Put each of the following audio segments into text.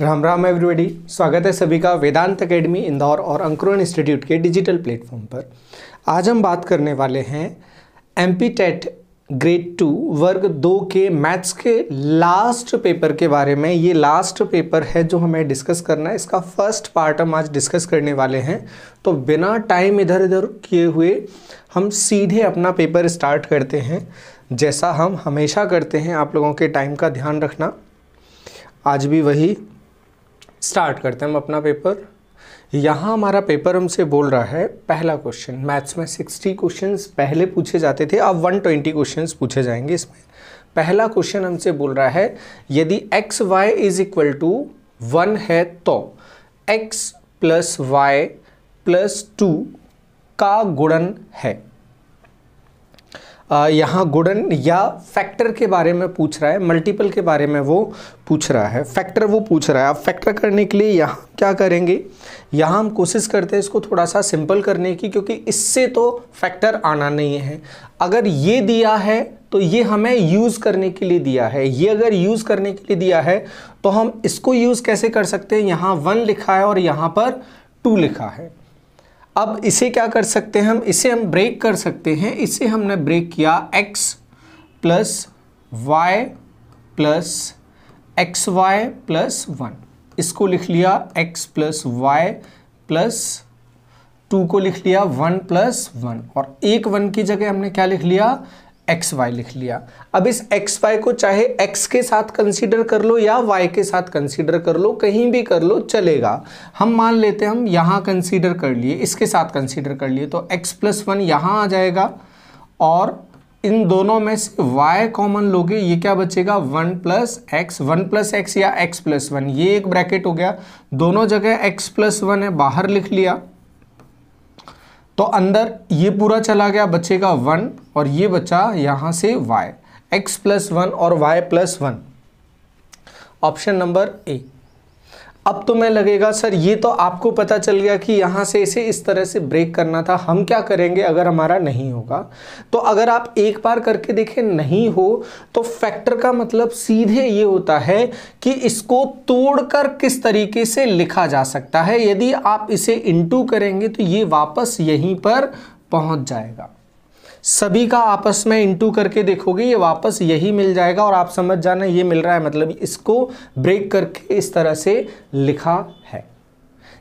Ram Ram everybody स्वागत है सभी का वेदांत अकेडमी इंदौर और अंकुरण इंस्टीट्यूट के डिजिटल प्लेटफॉर्म पर आज हम बात करने वाले हैं एम टेट ग्रेड टू वर्ग दो के मैथ्स के लास्ट पेपर के बारे में ये लास्ट पेपर है जो हमें डिस्कस करना है इसका फर्स्ट पार्ट हम आज डिस्कस करने वाले हैं तो बिना टाइम इधर उधर किए हुए हम सीधे अपना पेपर स्टार्ट करते हैं जैसा हम हमेशा करते हैं आप लोगों के टाइम का ध्यान रखना आज भी वही स्टार्ट करते हैं हम अपना पेपर यहाँ हमारा पेपर हमसे बोल रहा है पहला क्वेश्चन मैथ्स में सिक्सटी क्वेश्चन पहले पूछे जाते थे अब वन ट्वेंटी क्वेश्चन पूछे जाएंगे इसमें पहला क्वेश्चन हमसे बोल रहा है यदि X Y is equal to one है तो X plus Y plus two का गुणन है यहाँ गुडन या फैक्टर के बारे में पूछ रहा है मल्टीपल के बारे में वो पूछ रहा है फैक्टर वो पूछ रहा है अब फैक्टर करने के लिए यहाँ क्या करेंगे यहाँ हम कोशिश करते हैं इसको थोड़ा सा सिंपल करने की क्योंकि इससे तो फैक्टर आना नहीं है अगर ये दिया है तो ये हमें यूज़ करने के लिए दिया है ये अगर यूज़ करने के लिए दिया है तो हम इसको यूज़ कैसे कर सकते हैं यहाँ वन लिखा है और यहाँ पर टू लिखा है अब इसे क्या कर सकते हैं हम इसे हम ब्रेक कर सकते हैं इसे हमने ब्रेक किया x plus Y plus X Y plus one इसको लिख लिया x plus Y plus two को लिख लिया वन प्लस वन और एक वन की जगह हमने क्या लिख लिया एक्स वाई लिख लिया अब इस एक्स वाई को चाहे एक्स के साथ कंसीडर कर लो या वाई के साथ कंसीडर कर लो कहीं भी कर लो चलेगा हम मान लेते हैं हम यहाँ कंसीडर कर लिए इसके साथ कंसीडर कर लिए तो एक्स प्लस वन यहाँ आ जाएगा और इन दोनों में से वाई कॉमन लोगे ये क्या बचेगा one plus X one plus X या एक्स प्लस वन ये एक ब्रैकेट हो गया दोनों जगह एक्स प्लस वन है बाहर लिख लिया तो अंदर ये पूरा चला गया बचेगा वन और ये बचा यहां से वाई एक्स प्लस वन और Y plus one option number A अब तो मैं लगेगा सर ये तो आपको पता चल गया कि यहाँ से इसे इस तरह से ब्रेक करना था हम क्या करेंगे अगर हमारा नहीं होगा तो अगर आप एक बार करके देखें नहीं हो तो फैक्टर का मतलब सीधे ये होता है कि इसको तोड़कर किस तरीके से लिखा जा सकता है यदि आप इसे इंटू करेंगे तो ये वापस यहीं पर पहुँच जाएगा सभी का आपस में इंटू करके देखोगे ये वापस यही मिल जाएगा और आप समझ जाना ये मिल रहा है मतलब इसको ब्रेक करके इस तरह से लिखा है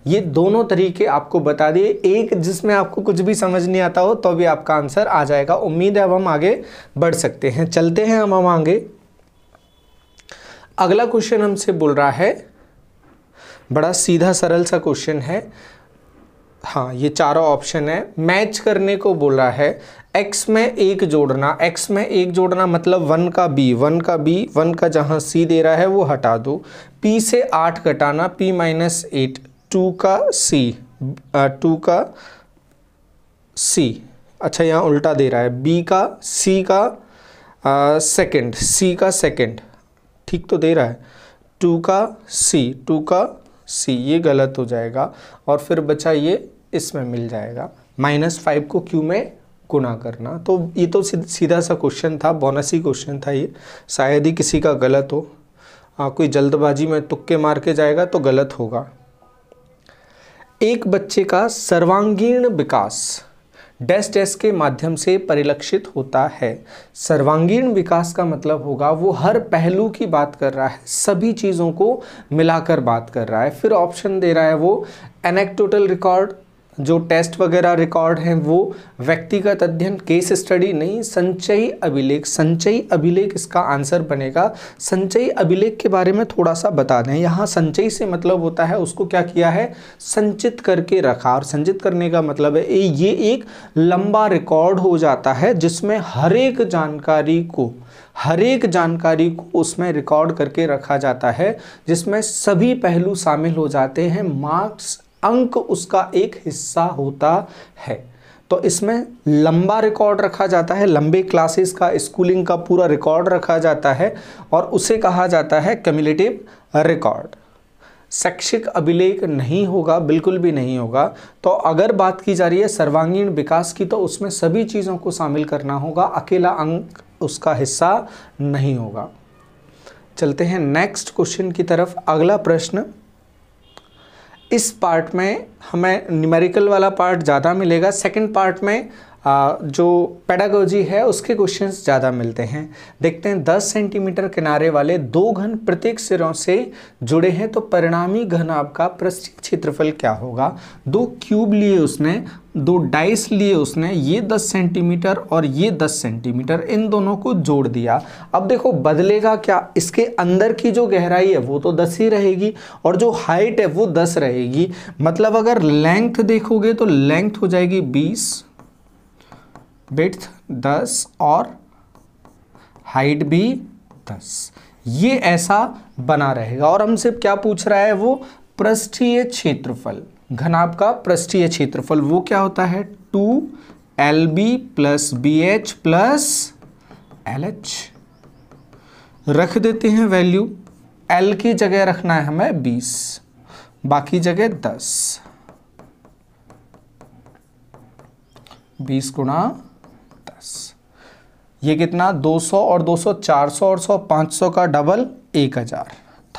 ये दोनों तरीके आपको बता दिए एक जिसमें आपको कुछ भी समझ नहीं आता हो तो भी आपका आंसर आ जाएगा उम्मीद है अब हम आगे बढ़ सकते हैं चलते हैं हम हम आगे अगला क्वेश्चन हमसे बोल रहा है बड़ा सीधा सरल सा क्वेश्चन है हाँ ये चारों ऑप्शन है मैच करने को बोल रहा है एक्स में एक जोड़ना एक्स में एक जोड़ना मतलब वन का बी वन का बी वन का जहाँ सी दे रहा है वो हटा दो पी से आठ घटाना पी माइनस एट टू का सी टू का सी अच्छा यहाँ उल्टा दे रहा है बी का सी का सेकेंड सी का सेकेंड ठीक तो दे रहा है टू का सी टू का सी ये गलत हो जाएगा और फिर बचा ये इसमें मिल जाएगा माइनस फाइव को क्यू में गुना करना तो ये तो सीधा सा क्वेश्चन था बोनस ही क्वेश्चन था ये शायद ही किसी का गलत हो आ, कोई जल्दबाजी में तुक्के मार के जाएगा तो गलत होगा एक बच्चे का सर्वांगीण विकास डेस्क टेस्ट के माध्यम से परिलक्षित होता है सर्वांगीण विकास का मतलब होगा वो हर पहलू की बात कर रहा है सभी चीज़ों को मिलाकर बात कर रहा है फिर ऑप्शन दे रहा है वो एनेक्टोटल रिकॉर्ड जो टेस्ट वगैरह रिकॉर्ड हैं वो व्यक्तिगत अध्ययन केस स्टडी नहीं संचयी अभिलेख संचयी अभिलेख इसका आंसर बनेगा संचयी अभिलेख के बारे में थोड़ा सा बता दें यहाँ संचयी से मतलब होता है उसको क्या किया है संचित करके रखा और संचित करने का मतलब है ये एक लंबा रिकॉर्ड हो जाता है जिसमें हर एक जानकारी को हर एक जानकारी को उसमें रिकॉर्ड करके रखा जाता है जिसमें सभी पहलू शामिल हो जाते हैं मार्क्स अंक उसका एक हिस्सा होता है तो इसमें लंबा रिकॉर्ड रखा जाता है लंबे क्लासेस का स्कूलिंग का पूरा रिकॉर्ड रखा जाता है और उसे कहा जाता है कम्युलेटिव रिकॉर्ड शैक्षिक अभिलेख नहीं होगा बिल्कुल भी नहीं होगा तो अगर बात की जा रही है सर्वांगीण विकास की तो उसमें सभी चीज़ों को शामिल करना होगा अकेला अंक उसका हिस्सा नहीं होगा चलते हैं नेक्स्ट क्वेश्चन की तरफ अगला प्रश्न इस पार्ट में हमें न्यूमेरिकल वाला पार्ट ज़्यादा मिलेगा सेकंड पार्ट में जो पेडागोजी है उसके क्वेश्चन ज़्यादा मिलते हैं देखते हैं दस सेंटीमीटर किनारे वाले दो घन प्रत्येक सिरों से जुड़े हैं तो परिणामी घन आपका पृष्ठीय क्षेत्रफल क्या होगा दो क्यूब लिए उसने दो डाइस लिए उसने ये 10 सेंटीमीटर और ये 10 सेंटीमीटर इन दोनों को जोड़ दिया अब देखो बदलेगा क्या इसके अंदर की जो गहराई है वो तो 10 ही रहेगी और जो हाइट है वो 10 रहेगी मतलब अगर लेंथ देखोगे तो लेंथ हो जाएगी 20 विथ दस और हाइट भी दस ये ऐसा बना रहेगा और हमसे क्या पूछ रहा है वो पृष्ठीय क्षेत्रफल घनाभ का पृष्ठीय क्षेत्रफल वो क्या होता है two L B plus B H plus L H रख देते हैं वैल्यू एल की जगह रखना है हमें बीस बाकी जगह दस बीस गुणा पचास ये कितना 200 और 200 400 और 100 500 का डबल एक हजार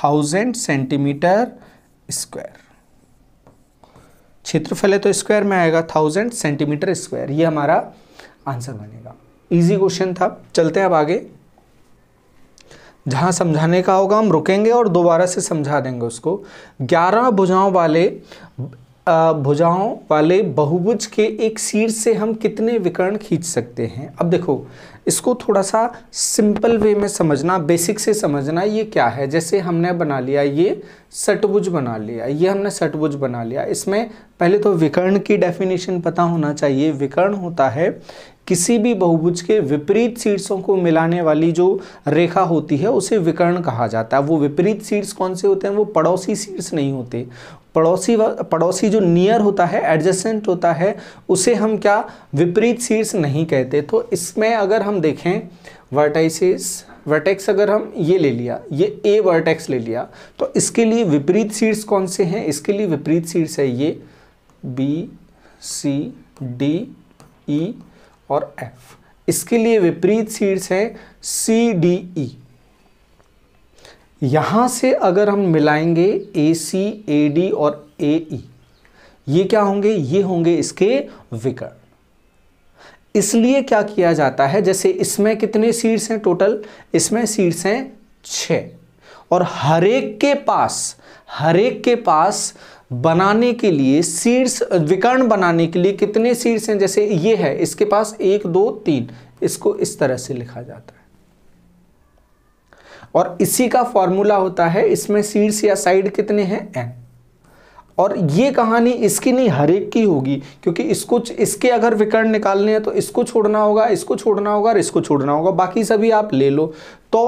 थाउजेंड सेंटीमीटर स्क्वायर क्षेत्रफल है तो स्क्वायर में आएगा थाउजेंड सेंटीमीटर स्क्वायर ये हमारा आंसर बनेगा इजी क्वेश्चन था चलते हैं अब आगे जहां समझाने का होगा हम रुकेंगे और दोबारा से समझा देंगे उसको ग्यारह भुजाओं वाले भुजाओं वाले बहुभुज के एक सिर से हम कितने विकर्ण खींच सकते हैं अब देखो इसको थोड़ा सा सिंपल वे में समझना बेसिक से समझना ये क्या है जैसे हमने बना लिया ये सटभुज बना लिया ये हमने सटभुज बना लिया इसमें पहले तो विकर्ण की डेफिनेशन पता होना चाहिए विकर्ण होता है किसी भी बहुभुज के विपरीत शीर्षों को मिलाने वाली जो रेखा होती है उसे विकर्ण कहा जाता है वो विपरीत शीर्ष कौन से होते हैं वो पड़ोसी शीर्ष नहीं होते पड़ोसी पड़ोसी जो नियर होता है एडजेसेंट होता है उसे हम क्या विपरीत शीर्ष नहीं कहते तो इसमें अगर हम देखें वर्टाइसिस वर्टेक्स अगर हम ये ले लिया ये ए वर्टेक्स ले लिया तो इसके लिए विपरीत शीर्ष कौन से हैं इसके लिए विपरीत शीर्ष है ये बी सी डी ई और एफ इसके लिए विपरीत शीर्ष है सी डी ई यहाँ से अगर हम मिलाएंगे ए सी ए डी और ए ई e, ये क्या होंगे ये होंगे इसके विकर्ण इसलिए क्या किया जाता है जैसे इसमें कितने सीड्स हैं टोटल इसमें सीड्स हैं छ और हरेक के पास हरेक के पास बनाने के लिए सीड्स विकर्ण बनाने के लिए कितने सीड्स हैं जैसे ये है इसके पास एक दो तीन इसको इस तरह से लिखा जाता है और इसी का फॉर्मूला होता है इसमें सीड्स या साइड कितने हैं एन और ये कहानी इसकी नहीं हर एक की होगी क्योंकि इसको इसके अगर विकर्ण निकालने हैं तो इसको छोड़ना होगा इसको छोड़ना होगा और इसको छोड़ना होगा बाकी सभी आप ले लो तो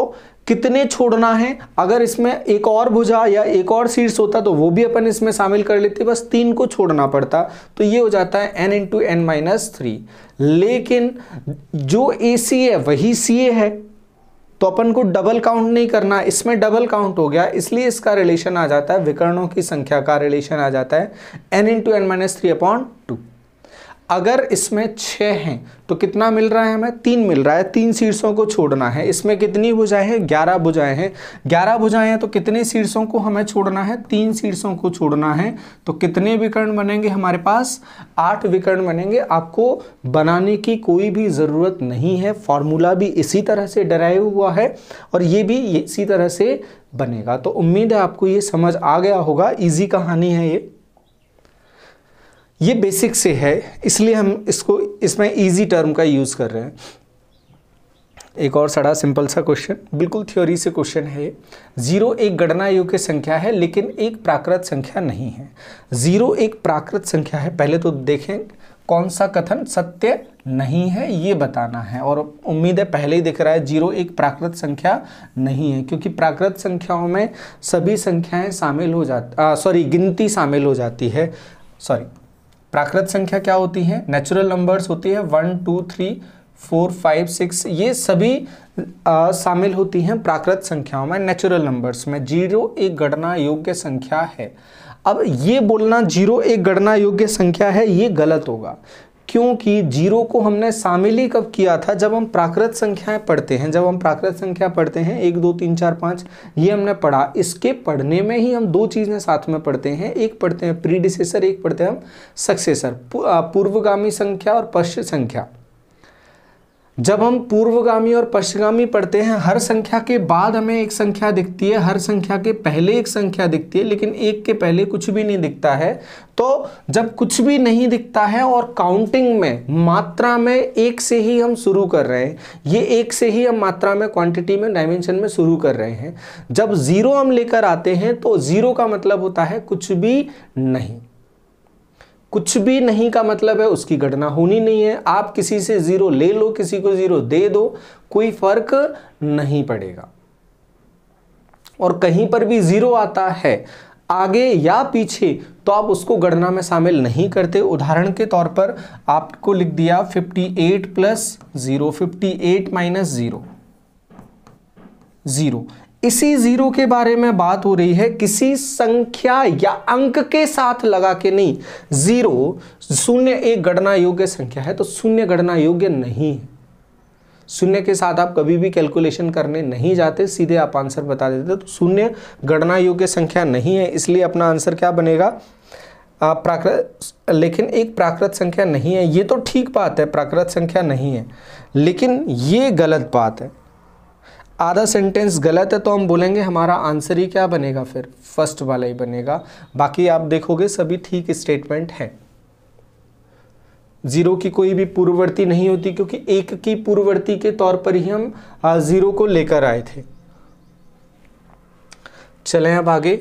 कितने छोड़ना है अगर इसमें एक और भुजा या एक और शीर्ष होता तो वो भी अपन इसमें शामिल कर लेते बस तीन को छोड़ना पड़ता तो ये हो जाता है N into N minus three लेकिन जो ए सी है वही सी ए है तो अपन को डबल काउंट नहीं करना इसमें डबल काउंट हो गया इसलिए इसका रिलेशन आ जाता है विकर्णों की संख्या का रिलेशन आ जाता है N into N minus three upon two अगर इसमें छः हैं तो कितना मिल रहा है हमें तीन मिल रहा है तीन शीर्षों को छोड़ना है इसमें कितनी भुजाएं हैं ग्यारह भुजाएं हैं ग्यारह भुजाएं हैं तो कितने शीर्षों को हमें छोड़ना है तीन शीर्षों को छोड़ना है तो कितने विकर्ण बनेंगे हमारे पास आठ विकर्ण बनेंगे आपको बनाने की कोई भी ज़रूरत नहीं है फॉर्मूला भी इसी तरह से डराइव हुआ है और ये भी इसी तरह से बनेगा तो उम्मीद है आपको ये समझ आ गया होगा ईजी कहानी है ये ये बेसिक से है इसलिए हम इसको इसमें इजी टर्म का यूज़ कर रहे हैं एक और सड़ा सिंपल सा क्वेश्चन बिल्कुल थ्योरी से क्वेश्चन है ज़ीरो एक गणना योग्य संख्या है लेकिन एक प्राकृत संख्या नहीं है ज़ीरो एक प्राकृत संख्या है पहले तो देखें कौन सा कथन सत्य नहीं है ये बताना है और उम्मीद है पहले ही दिख रहा है जीरो एक प्राकृत संख्या नहीं है क्योंकि प्राकृत संख्याओं में सभी संख्याएं शामिल हो जाती सॉरी गिनती शामिल हो जाती है सॉरी प्राकृत संख्या क्या होती है नेचुरल नंबर्स होती है one two three four five six ये सभी शामिल होती हैं प्राकृत संख्याओं में नेचुरल नंबर्स में जीरो एक गणना योग्य संख्या है अब ये बोलना जीरो एक गणना योग्य संख्या है ये गलत होगा क्योंकि जीरो को हमने शामिल ही कब किया था जब हम प्राकृत संख्याएं पढ़ते हैं जब हम प्राकृत संख्या पढ़ते हैं एक दो तीन चार पाँच ये हमने पढ़ा इसके पढ़ने में ही हम दो चीज़ें साथ में पढ़ते हैं एक पढ़ते हैं प्रीडिसेसर एक पढ़ते हैं हम सक्सेसर पूर्वगामी संख्या और पश्च संख्या जब हम पूर्वगामी और पश्चिगामी पढ़ते हैं हर संख्या के बाद हमें एक संख्या दिखती है हर संख्या के पहले एक संख्या दिखती है लेकिन एक के पहले कुछ भी नहीं दिखता है तो जब कुछ भी नहीं दिखता है और काउंटिंग में मात्रा में एक से ही हम शुरू कर रहे हैं ये एक से ही हम मात्रा में क्वांटिटी में डायमेंशन में शुरू कर रहे हैं जब ज़ीरो हम लेकर आते हैं तो ज़ीरो का मतलब होता है कुछ भी नहीं कुछ भी नहीं का मतलब है उसकी गणना होनी नहीं है आप किसी से ज़ीरो ले लो किसी को ज़ीरो दे दो कोई फर्क नहीं पड़ेगा और कहीं पर भी ज़ीरो आता है आगे या पीछे तो आप उसको गणना में शामिल नहीं करते उदाहरण के तौर पर आपको लिख दिया 58 plus zero fifty eight minus zero zero इसी जीरो के बारे में बात हो रही है किसी संख्या या अंक के साथ लगा के नहीं जीरो शून्य एक गणना योग्य संख्या है तो शून्य गणना योग्य नहीं है शून्य के साथ आप कभी भी कैलकुलेशन करने नहीं जाते सीधे आप आंसर बता देते तो शून्य गणना योग्य संख्या नहीं है इसलिए अपना आंसर क्या बनेगा प्राकृत लेकिन एक प्राकृत संख्या नहीं है ये तो ठीक बात है प्राकृत संख्या नहीं है लेकिन ये गलत बात है आधा सेंटेंस गलत है तो हम बोलेंगे हमारा आंसर ही क्या बनेगा फिर फर्स्ट वाला ही बनेगा बाकी आप देखोगे सभी ठीक स्टेटमेंट हैं ज़ीरो की कोई भी पूर्ववर्ती नहीं होती क्योंकि एक की पूर्ववर्ती के तौर पर ही हम ज़ीरो को लेकर आए थे चलें अब आगे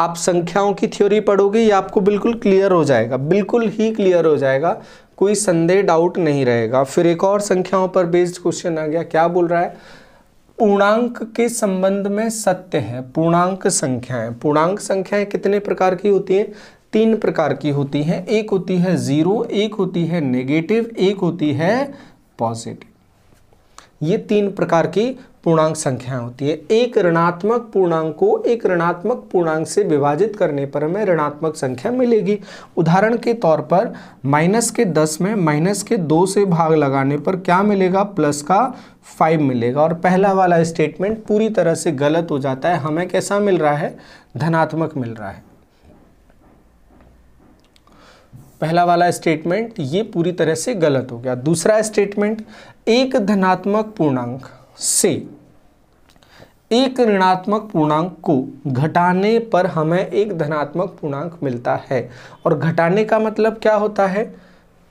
आप संख्याओं की थ्योरी पढ़ोगे ये आपको बिल्कुल क्लियर हो जाएगा बिल्कुल ही क्लियर हो जाएगा कोई संदेह डाउट नहीं रहेगा फिर एक और संख्याओं पर बेस्ड क्वेश्चन आ गया क्या बोल रहा है पूर्णांक के संबंध में सत्य है पूर्णांक संख्याएं पूर्णांक संख्याएं कितने प्रकार की होती हैं तीन प्रकार की होती हैं एक होती है ज़ीरो एक होती है नेगेटिव एक होती है पॉजिटिव ये तीन प्रकार की पूर्णांक संख्या होती है एक ऋणात्मक पूर्णांक को एक ऋणात्मक पूर्णांक से विभाजित करने पर हमें ऋणात्मक संख्या मिलेगी उदाहरण के तौर पर माइनस के दस में माइनस के दो से भाग लगाने पर क्या मिलेगा प्लस का फाइव मिलेगा और पहला वाला स्टेटमेंट पूरी तरह से गलत हो जाता है हमें कैसा मिल रहा है धनात्मक मिल रहा है पहला वाला स्टेटमेंट ये पूरी तरह से गलत हो गया दूसरा स्टेटमेंट एक धनात्मक पूर्णांक से एक ऋणात्मक पूर्णांक को घटाने पर हमें एक धनात्मक पूर्णांक मिलता है और घटाने का मतलब क्या होता है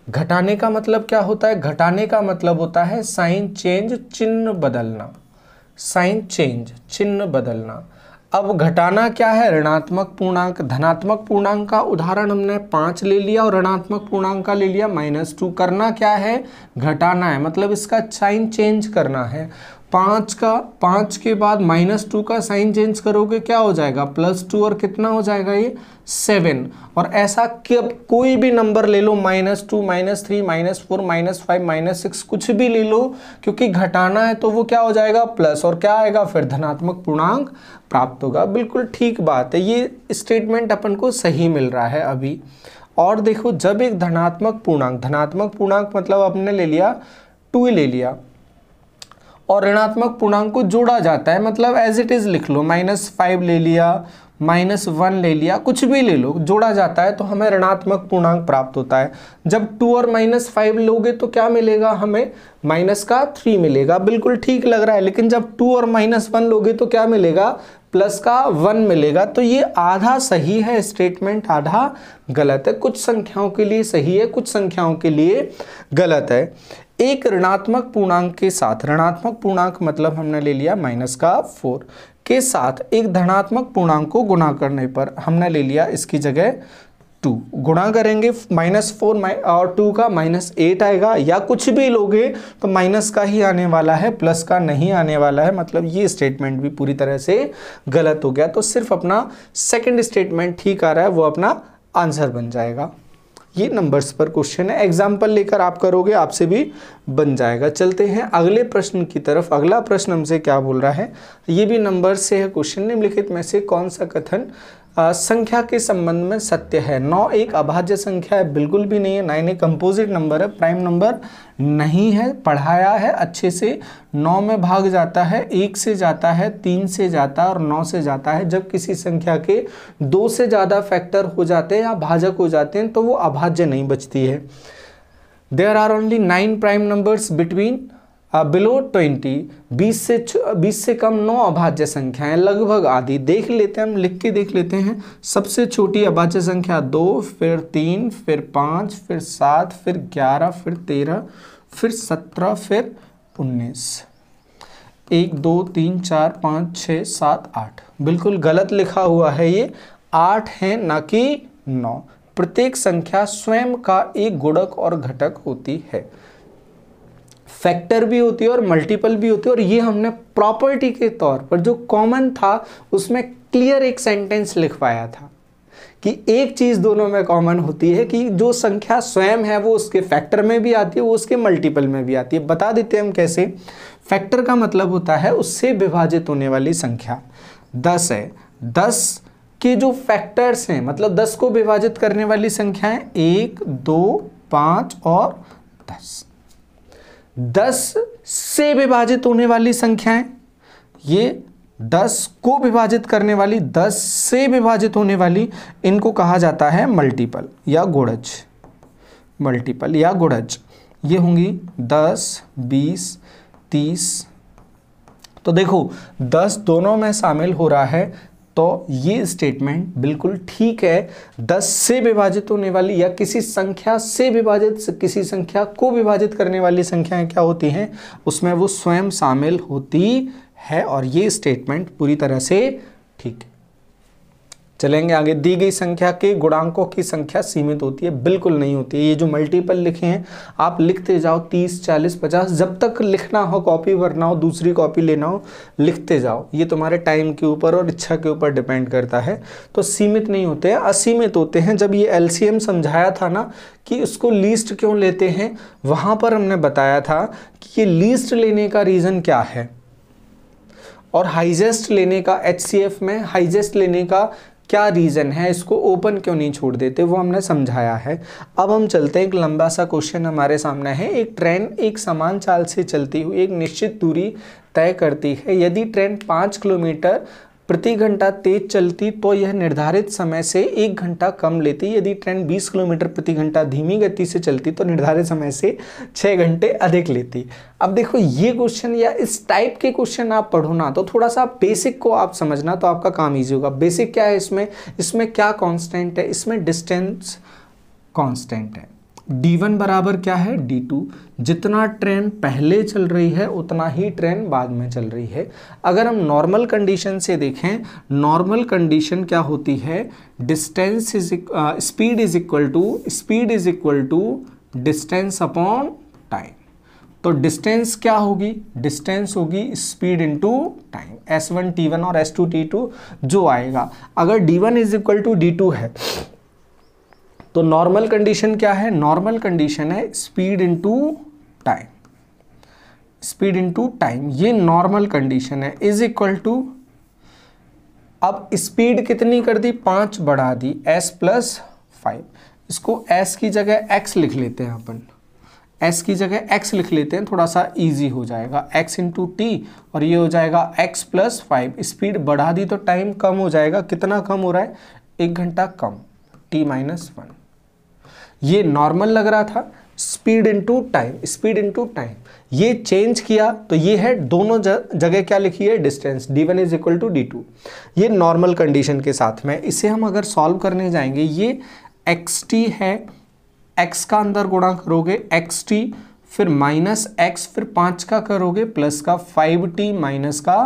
घटाने का मतलब क्या होता है घटाने का मतलब होता है साइन चेंज चिन्ह बदलना साइन चेंज चिन्ह बदलना अब घटाना क्या है ऋणात्मक पूर्णांक धनात्मक पूर्णांक का उदाहरण हमने पाँच ले लिया और ऋणात्मक पूर्णांक का ले लिया माइनस टू करना क्या है घटाना है मतलब इसका साइन चेंज करना है पाँच का पाँच के बाद माइनस टू का साइन चेंज करोगे क्या हो जाएगा प्लस टू और कितना हो जाएगा ये सेवन और ऐसा अब कोई भी नंबर ले लो minus two minus three minus four minus five minus six कुछ भी ले लो क्योंकि घटाना है तो वो क्या हो जाएगा प्लस और क्या आएगा फिर धनात्मक पूर्णांक प्राप्त होगा बिल्कुल ठीक बात है ये स्टेटमेंट अपन को सही मिल रहा है अभी और देखो जब एक धनात्मक पूर्णांक धनात्मक पूर्णांक मतलब आपने ले लिया टू ले लिया और ऋणात्मक पूर्णांक को जोड़ा जाता है मतलब एज इट इज़ लिख लो माइनस फाइव ले लिया माइनस वन ले लिया कुछ भी ले लो जोड़ा जाता है तो हमें ऋणात्मक पूर्णांक प्राप्त होता है जब टू और माइनस फाइव लोगे तो क्या मिलेगा हमें माइनस का थ्री मिलेगा बिल्कुल ठीक लग रहा है लेकिन जब टू और माइनस वन लोगे तो क्या मिलेगा प्लस का वन मिलेगा तो ये आधा सही है स्टेटमेंट आधा गलत है कुछ संख्याओं के लिए सही है कुछ संख्याओं के लिए गलत है एक ऋणात्मक पूर्णांक के साथ ऋणात्मक पूर्णांक मतलब हमने ले लिया माइनस का फोर के साथ एक धनात्मक पूर्णांक को गुणा करने पर हमने ले लिया इसकी जगह टू गुणा करेंगे माइनस फोर और टू का माइनस एट आएगा या कुछ भी लोगे तो माइनस का ही आने वाला है प्लस का नहीं आने वाला है मतलब ये स्टेटमेंट भी पूरी तरह से गलत हो गया तो सिर्फ अपना सेकेंड स्टेटमेंट ठीक आ रहा है वो अपना आंसर बन जाएगा ये नंबर्स पर क्वेश्चन है एग्जाम्पल लेकर आप करोगे आपसे भी बन जाएगा चलते हैं अगले प्रश्न की तरफ अगला प्रश्न हमसे क्या बोल रहा है ये भी नंबर से है क्वेश्चन निम्नलिखित में से कौन सा कथन संख्या के संबंध में सत्य है नौ एक अभाज्य संख्या है बिल्कुल भी नहीं है नाइन एक कंपोजिट नंबर है प्राइम नंबर नहीं है पढ़ाया है अच्छे से नौ में भाग जाता है एक से जाता है तीन से जाता है और नौ से जाता है जब किसी संख्या के दो से ज़्यादा फैक्टर हो जाते हैं या भाजक हो जाते हैं तो वो अभाज्य नहीं बचती है there are only nine prime numbers between below twenty बीस से बीस से कम नौ अभाज्य संख्याएं लगभग आधी देख लेते हैं हम लिख के देख लेते हैं सबसे छोटी अभाज्य संख्या दो फिर तीन फिर पाँच फिर सात फिर ग्यारह फिर तेरह फिर सत्रह फिर उन्नीस एक दो तीन चार पाँच छः सात आठ बिल्कुल गलत लिखा हुआ है ये आठ है ना कि नौ प्रत्येक संख्या स्वयं का एक गुणक और घटक होती है फैक्टर भी होती है और मल्टीपल भी होती है और ये हमने प्रॉपर्टी के तौर पर जो कॉमन था उसमें क्लियर एक सेंटेंस लिखवाया था कि एक चीज़ दोनों में कॉमन होती है कि जो संख्या स्वयं है वो उसके फैक्टर में भी आती है वो उसके मल्टीपल में भी आती है बता देते हैं हम कैसे फैक्टर का मतलब होता है उससे विभाजित होने वाली संख्या दस है दस के जो फैक्टर्स हैं मतलब दस को विभाजित करने वाली संख्याएं एक दो पाँच और दस दस से विभाजित होने वाली संख्याएं ये दस को विभाजित करने वाली दस से विभाजित होने वाली इनको कहा जाता है मल्टीपल या गुणज मल्टीपल या गुणज ये होंगी दस बीस तीस तो देखो दस दोनों में शामिल हो रहा है तो ये स्टेटमेंट बिल्कुल ठीक है दस से विभाजित होने वाली या किसी संख्या से विभाजित किसी संख्या को विभाजित करने वाली संख्याएं क्या होती हैं उसमें वो स्वयं शामिल होती है और ये स्टेटमेंट पूरी तरह से ठीक है चलेंगे आगे दी गई संख्या के गुणांकों की संख्या सीमित होती है बिल्कुल नहीं होती है ये जो मल्टीपल लिखे हैं आप लिखते जाओ तीस चालीस पचास जब तक लिखना हो कॉपी भरना हो दूसरी कॉपी लेना हो लिखते जाओ ये तुम्हारे टाइम के ऊपर और इच्छा के ऊपर डिपेंड करता है तो सीमित नहीं होते हैं असीमित होते हैं जब ये एल समझाया था ना कि उसको लीस्ट क्यों लेते हैं वहाँ पर हमने बताया था कि ये लीस्ट लेने का रीज़न क्या है और हाइजेस्ट लेने का एच में हाइजेस्ट लेने का क्या रीज़न है इसको ओपन क्यों नहीं छोड़ देते वो हमने समझाया है अब हम चलते हैं एक लंबा सा क्वेश्चन हमारे सामने है एक ट्रेन एक समान चाल से चलती हुई एक निश्चित दूरी तय करती है यदि ट्रेन पाँच किलोमीटर प्रति घंटा तेज चलती तो यह निर्धारित समय से एक घंटा कम लेती यदि ट्रेन 20 किलोमीटर प्रति घंटा धीमी गति से चलती तो निर्धारित समय से छः घंटे अधिक लेती अब देखो ये क्वेश्चन या इस टाइप के क्वेश्चन आप पढ़ो ना तो थोड़ा सा बेसिक को आप समझना तो आपका काम ईजी होगा बेसिक क्या है इसमें इसमें क्या कॉन्स्टेंट है इसमें डिस्टेंस कॉन्स्टेंट है d1 बराबर क्या है d2 जितना ट्रेन पहले चल रही है उतना ही ट्रेन बाद में चल रही है अगर हम नॉर्मल कंडीशन से देखें नॉर्मल कंडीशन क्या होती है distance is speed is equal to speed is equal to distance upon time तो डिस्टेंस क्या होगी डिस्टेंस होगी speed into time S one T one और एस टू टी टू जो आएगा अगर D one is equal to D two है तो नॉर्मल कंडीशन क्या है नॉर्मल कंडीशन है speed into time speed into time ये नॉर्मल कंडीशन है इज इक्वल टू अब स्पीड कितनी कर दी पाँच बढ़ा दी एस प्लस फाइव इसको एस की जगह एक्स लिख लेते हैं अपन एस की जगह एक्स लिख लेते हैं थोड़ा सा इजी हो जाएगा एक्स इंटू टी और ये हो जाएगा एक्स प्लस फाइव स्पीड बढ़ा दी तो टाइम कम हो जाएगा कितना कम हो रहा है एक घंटा कम टी माइनस वन ये नॉर्मल लग रहा था speed into time speed into time ये चेंज किया तो ये है दोनों जगह क्या लिखी है distance D one is equal to D two ये नॉर्मल कंडीशन के साथ में इसे हम अगर सॉल्व करने जाएंगे ये एक्स टी है एक्स का अंदर गुणा करोगे एक्स टी फिर माइनस एक्स फिर पाँच का करोगे प्लस का फाइव टी माइनस का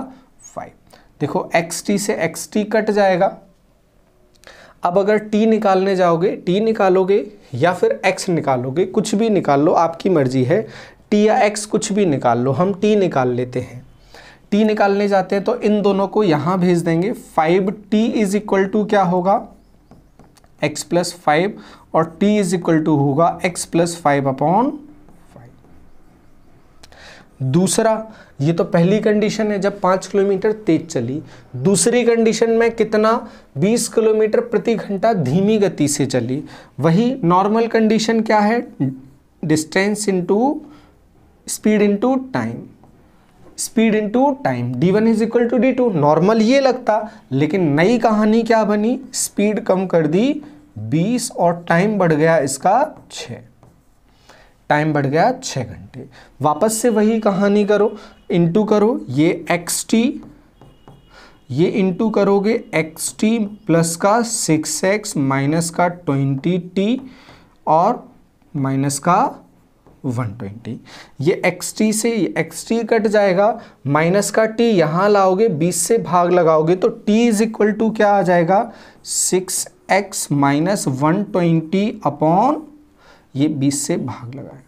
फाइव देखो एक्स टी से एक्स टी कट जाएगा अब अगर टी निकालने जाओगे टी निकालोगे या फिर एक्स निकालोगे कुछ भी निकाल लो आपकी मर्जी है टी या एक्स कुछ भी निकाल लो हम टी निकाल लेते हैं टी निकालने जाते हैं तो इन दोनों को यहाँ भेज देंगे five T is equal to क्या होगा एक्स प्लस फाइव और टी इज इक्वल टू होगा एक्स प्लस फाइव अपॉन दूसरा ये तो पहली कंडीशन है जब पाँच किलोमीटर तेज चली दूसरी कंडीशन में कितना बीस किलोमीटर प्रति घंटा धीमी गति से चली वही नॉर्मल कंडीशन क्या है distance into speed into time speed into time D one is equal to D two normal ये लगता लेकिन नई कहानी क्या बनी स्पीड कम कर दी बीस और टाइम बढ़ गया इसका छः टाइम बढ़ गया छः घंटे वापस से वही कहानी करो इंटू करो ये एक्स टी ये इंटू करोगे एक्स टी प्लस का सिक्स एक्स माइनस का ट्वेंटी टी और माइनस का वन ट्वेंटी ये एक्स टी से एक्स टी कट जाएगा माइनस का टी यहाँ लाओगे बीस से भाग लगाओगे तो टी इज इक्वल टू क्या आ जाएगा six x minus one twenty upon ये बीस से भाग लगाएं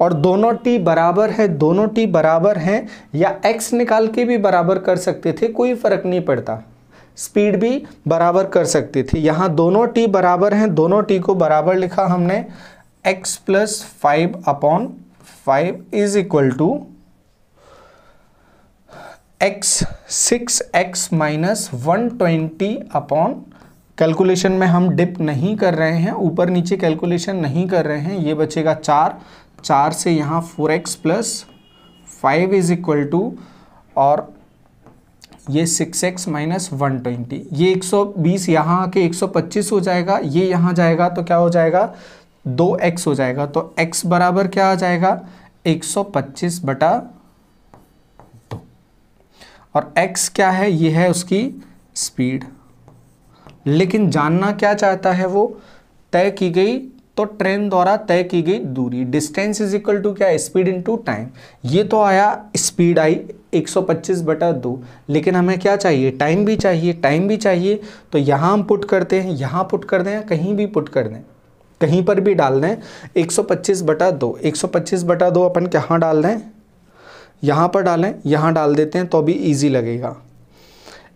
और दोनों टी बराबर है दोनों टी बराबर हैं या एक्स निकाल के भी बराबर कर सकते थे कोई फ़र्क नहीं पड़ता स्पीड भी बराबर कर सकते थे यहाँ दोनों टी बराबर हैं दोनों टी को बराबर लिखा हमने X plus five upon five is equal to X six x minus one twenty upon calculation में हम डिप नहीं कर रहे हैं ऊपर नीचे कैलकुलेशन नहीं कर रहे हैं ये बचेगा चार चार से यहाँ four x plus five is equal to और ये six x minus one twenty ये एक सौ बीस यहाँ आके एक सौ पच्चीस हो जाएगा ये यहाँ जाएगा तो क्या हो जाएगा दो एक्स हो जाएगा तो एक्स बराबर क्या आ जाएगा एक सौ पच्चीस बटा दो और एक्स क्या है ये है उसकी स्पीड लेकिन जानना क्या चाहता है वो तय की गई तो ट्रेन द्वारा तय की गई दूरी डिस्टेंस इज इक्वल टू क्या स्पीड टू टाइम ये तो आया स्पीड आई 125 बटा दो लेकिन हमें क्या चाहिए टाइम भी चाहिए टाइम भी चाहिए तो यहाँ हम पुट करते हैं यहाँ पुट कर दें कहीं भी पुट कर दें कहीं पर भी डाल दें 125 बटा दो 125 बटा दो अपन कहाँ डाल दें यहाँ पर डालें यहाँ डाल देते हैं तो भी ईजी लगेगा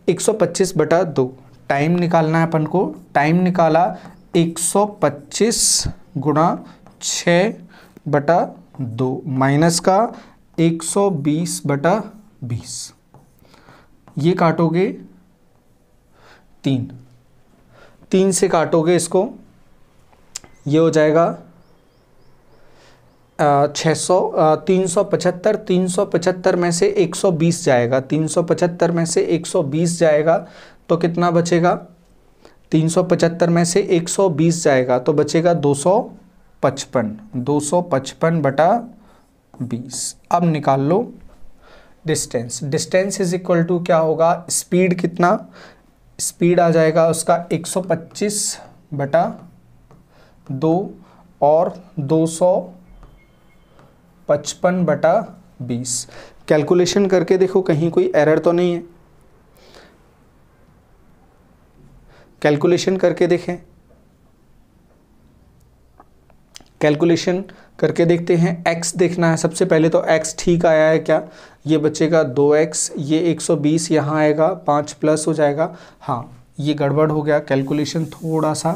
पच्चीस बटा दो टाइम निकालना है अपन को टाइम निकाला 125 गुणा छ बटा दो माइनस का 120 बटा बीस ये काटोगे तीन तीन से काटोगे इसको ये हो जाएगा छः सौ तीन सौ पचहत्तर तीन सौ पचहत्तर में से एक सौ बीस जाएगा तीन सौ पचहत्तर में से एक सौ बीस जाएगा तो कितना बचेगा 375 में से 120 जाएगा तो बचेगा 255 255 बटा 20 अब निकाल लो distance distance is equal to क्या होगा स्पीड कितना स्पीड आ जाएगा उसका 125 बटा दो और 255 बटा 20 कैलकुलेशन करके देखो कहीं कोई एरर तो नहीं है कैलकुलेशन करके देखें कैलकुलेशन करके देखते हैं x देखना है सबसे पहले तो x ठीक आया है क्या ये बचेगा 2x ये 120 यहाँ आएगा 5 प्लस हो जाएगा हाँ ये गड़बड़ हो गया कैलकुलेशन थोड़ा सा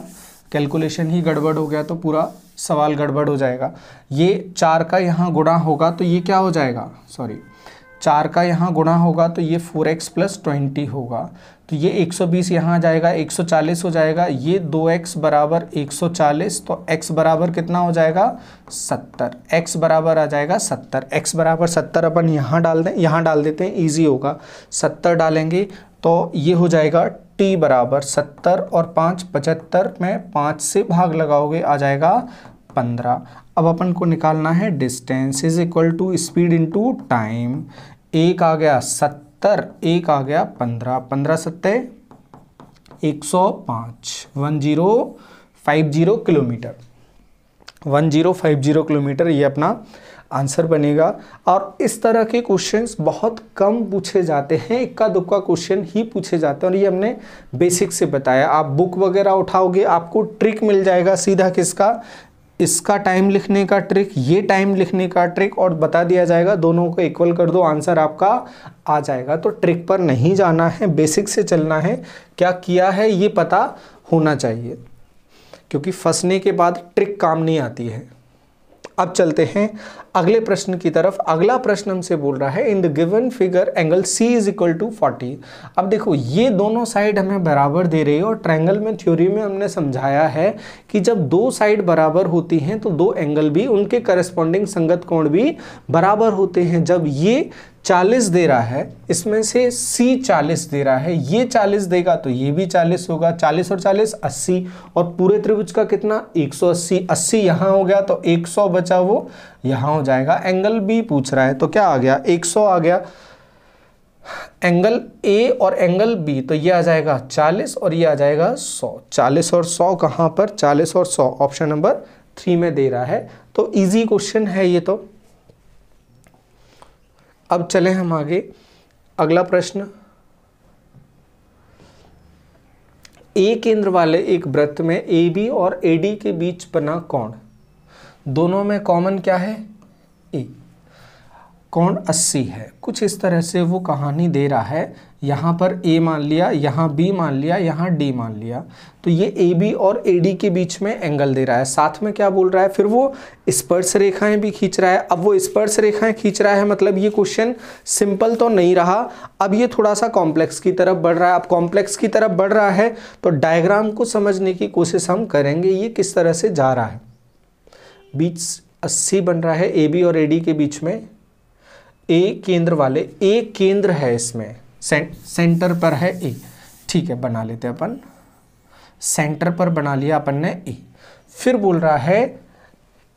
कैलकुलेशन ही गड़बड़ हो गया तो पूरा सवाल गड़बड़ हो जाएगा ये चार का यहाँ गुणा होगा तो ये क्या हो जाएगा सॉरी चार का यहाँ गुणा होगा तो ये फोर एक्स प्लस ट्वेंटी होगा तो ये 120 यहाँ जाएगा 140 हो जाएगा ये 2x बराबर 140 तो x बराबर कितना हो जाएगा 70 x बराबर आ जाएगा 70 x बराबर 70 अपन यहाँ डाल दें यहाँ डाल देते हैं इजी होगा 70 डालेंगे तो ये हो जाएगा t बराबर 70 और 5 पचहत्तर में 5 से भाग लगाओगे आ जाएगा 15 अब अपन को निकालना है distance is equal to speed into time एक आ गया सत्तर सत्तर एक आ गया पंद्रह पंद्रह सत्तर एक सौ पाँच one zero five zero kilometre one zero five zero kilometre ये अपना आंसर बनेगा और इस तरह के क्वेश्चंस बहुत कम पूछे जाते हैं इक्का दुक्का क्वेश्चन ही पूछे जाते हैं और ये हमने बेसिक से बताया आप बुक वगैरह उठाओगे आपको ट्रिक मिल जाएगा सीधा किसका इसका टाइम लिखने का ट्रिक ये टाइम लिखने का ट्रिक और बता दिया जाएगा दोनों को इक्वल कर दो आंसर आपका आ जाएगा तो ट्रिक पर नहीं जाना है बेसिक से चलना है क्या किया है ये पता होना चाहिए क्योंकि फंसने के बाद ट्रिक काम नहीं आती है अब चलते हैं अगले प्रश्न की तरफ अगला प्रश्न हमसे बोल रहा है in the given figure angle C is equal to forty अब देखो ये दोनों साइड हमें बराबर दे रही है और ट्रायंगल में थ्योरी में हमने समझाया है कि जब दो साइड बराबर होती हैं तो दो एंगल भी उनके करस्पॉन्डिंग संगत कोण भी बराबर होते हैं जब ये चालीस दे रहा है इसमें से सी चालीस दे रहा है ये चालीस देगा तो ये भी चालीस होगा चालीस और चालीस अस्सी और पूरे त्रिभुज का कितना एक सौ अस्सी अस्सी यहाँ हो गया तो एक सौ बचा वो यहाँ हो जाएगा एंगल बी पूछ रहा है तो क्या आ गया 100 आ गया एंगल ए और एंगल बी तो ये आ जाएगा 40 और ये आ जाएगा 100 40 और 100 कहाँ पर 40 और 100 ऑप्शन नंबर थ्री में दे रहा है तो इजी क्वेश्चन है ये तो अब चले हम आगे अगला प्रश्न ए केंद्र वाले एक वृत्त में ए बी और ए डी के बीच बना कौन दोनों में कॉमन क्या है कौन 80 है कुछ इस तरह से वो कहानी दे रहा है यहाँ पर ए मान लिया यहाँ बी मान लिया यहाँ डी मान लिया तो ये ए बी और ए डी के बीच में एंगल दे रहा है साथ में क्या बोल रहा है फिर वो स्पर्श रेखाएं भी खींच रहा है अब वो स्पर्श रेखाएं खींच रहा है मतलब ये क्वेश्चन सिंपल तो नहीं रहा अब ये थोड़ा सा कॉम्प्लेक्स की तरफ बढ़ रहा है अब कॉम्प्लेक्स की तरफ बढ़ रहा है तो डायग्राम को समझने की कोशिश हम करेंगे ये किस तरह से जा रहा है बीच अस्सी बन रहा है ए बी और ए डी के बीच में ए केंद्र वाले ए केंद्र है इसमें सें, सेंटर पर है ए ठीक है बना लेते अपन सेंटर पर बना लिया अपन ने ए फिर बोल रहा है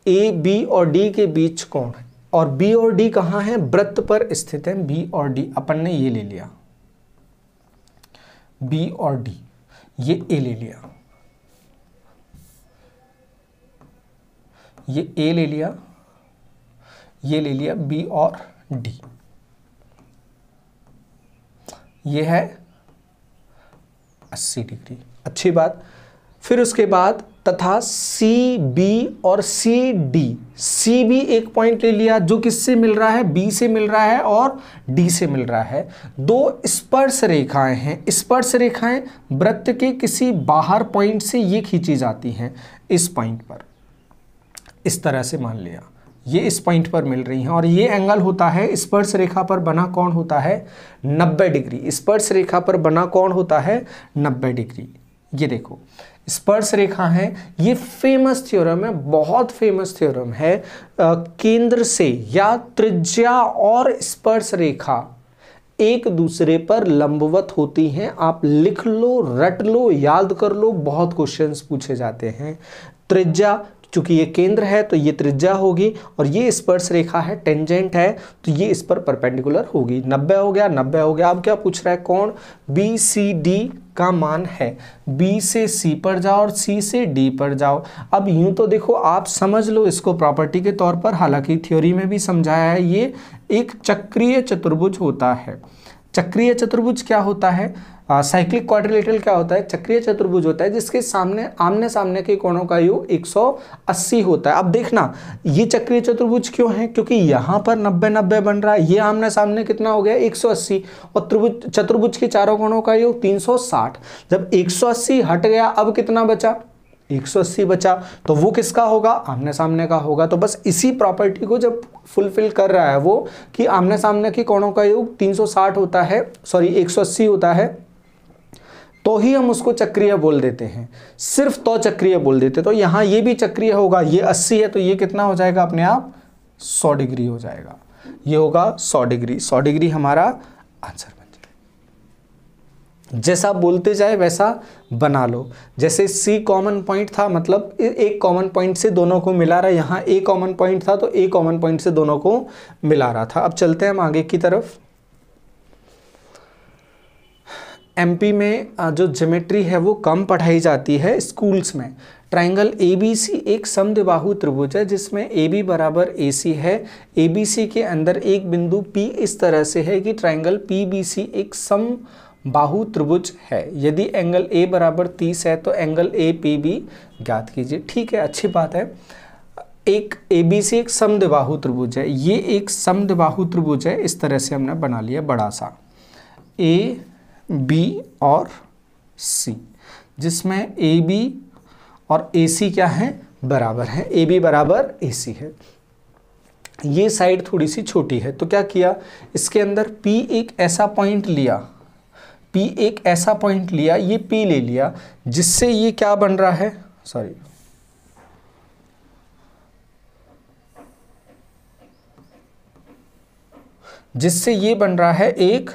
ए बी और डी के बीच कौन और बी और डी कहां है वृत्त पर स्थित है बी और डी अपन ने ये ले लिया बी और डी ये ए ले लिया ये ए ले लिया ये ले लिया बी और डी ये है 80 डिग्री अच्छी बात फिर उसके बाद तथा सी बी और सी डी सी भी एक पॉइंट ले लिया जो किससे मिल रहा है बी से मिल रहा है और डी से मिल रहा है दो स्पर्श रेखाएं हैं स्पर्श रेखाएं वृत्त के किसी बाहर पॉइंट से ये खींची जाती हैं इस पॉइंट पर इस तरह से मान लिया ये इस पॉइंट पर मिल रही हैं और ये एंगल होता है स्पर्श रेखा पर बना कौन होता है 90 डिग्री स्पर्श रेखा पर बना कौन होता है 90 डिग्री ये देखो स्पर्श रेखा है ये फेमस थ्योरम है बहुत फेमस थ्योरम है आ, केंद्र से या त्रिज्या और स्पर्श रेखा एक दूसरे पर लंबवत होती हैं आप लिख लो रट लो याद कर लो बहुत क्वेश्चंस पूछे जाते हैं त्रिज्या चूँकि ये केंद्र है तो ये त्रिज्या होगी और ये स्पर्श रेखा है टेंजेंट है तो ये इस पर परपेंडिकुलर होगी नब्बे हो गया नब्बे हो गया अब क्या पूछ रहा है कौन बी सी डी का मान है बी से सी पर जाओ और सी से डी पर जाओ अब यूं तो देखो आप समझ लो इसको प्रॉपर्टी के तौर पर हालांकि थ्योरी में भी समझाया है ये एक चक्रीय चतुर्भुज होता है चक्रीय चतुर्भुज क्या होता है साइक्लिक क्वाड्रिलेटरल क्या होता है चक्रीय चतुर्भुज होता है जिसके सामने आमने सामने के कोणों का यू 180 होता है अब देखना ये चक्रीय चतुर्भुज क्यों है क्योंकि यहाँ पर 90 90 बन रहा है ये आमने सामने कितना हो गया 180 और त्रिभुज चतुर्भुज के चारों कोणों का यू 360 जब 180 हट गया अब कितना बचा 180 बचा तो वो किसका होगा आमने सामने का होगा तो बस इसी प्रॉपर्टी को जब फुलफिल कर रहा है वो कि आमने सामने के कोणों का योग 360 होता है सॉरी 180 होता है तो ही हम उसको चक्रीय बोल देते हैं सिर्फ तो चक्रीय बोल देते तो यहां ये भी चक्रीय होगा ये अस्सी है तो ये कितना हो जाएगा अपने आप सौ डिग्री हो जाएगा ये होगा सौ डिग्री सौ डिग्री हमारा आंसर बन जाएगा जैसा बोलते जाए वैसा बना लो जैसे सी कॉमन पॉइंट था मतलब एक कॉमन पॉइंट से दोनों को मिला रहा यहां ए कॉमन पॉइंट था तो ए कॉमन पॉइंट से दोनों को मिला रहा था अब चलते हैं हम आगे की तरफ एमपी में जो ज्योमेट्री है वो कम पढ़ाई जाती है स्कूल्स में ट्राइंगल ए बी सी एक समद्विबाहु त्रिभुज है जिसमें ए बी बराबर ए सी है ए बी सी के अंदर एक बिंदु पी इस तरह से है कि ट्राइंगल पी बी सी एक सम बाहु त्रिभुज है यदि एंगल ए बराबर तीस है तो एंगल ए पी बी ज्ञात कीजिए ठीक है अच्छी बात है एक ए बी सी एक समद्विबाहु त्रिभुज है ये एक समद्विबाहु त्रिभुज है इस तरह से हमने बना लिया बड़ा सा ए बी और सी जिसमें ए बी और ए सी क्या है बराबर है ए बी बराबर ए सी है ये साइड थोड़ी सी छोटी है तो क्या किया इसके अंदर P एक ऐसा पॉइंट लिया P एक ऐसा पॉइंट लिया ये P ले लिया जिससे ये क्या बन रहा है सॉरी जिससे ये बन रहा है एक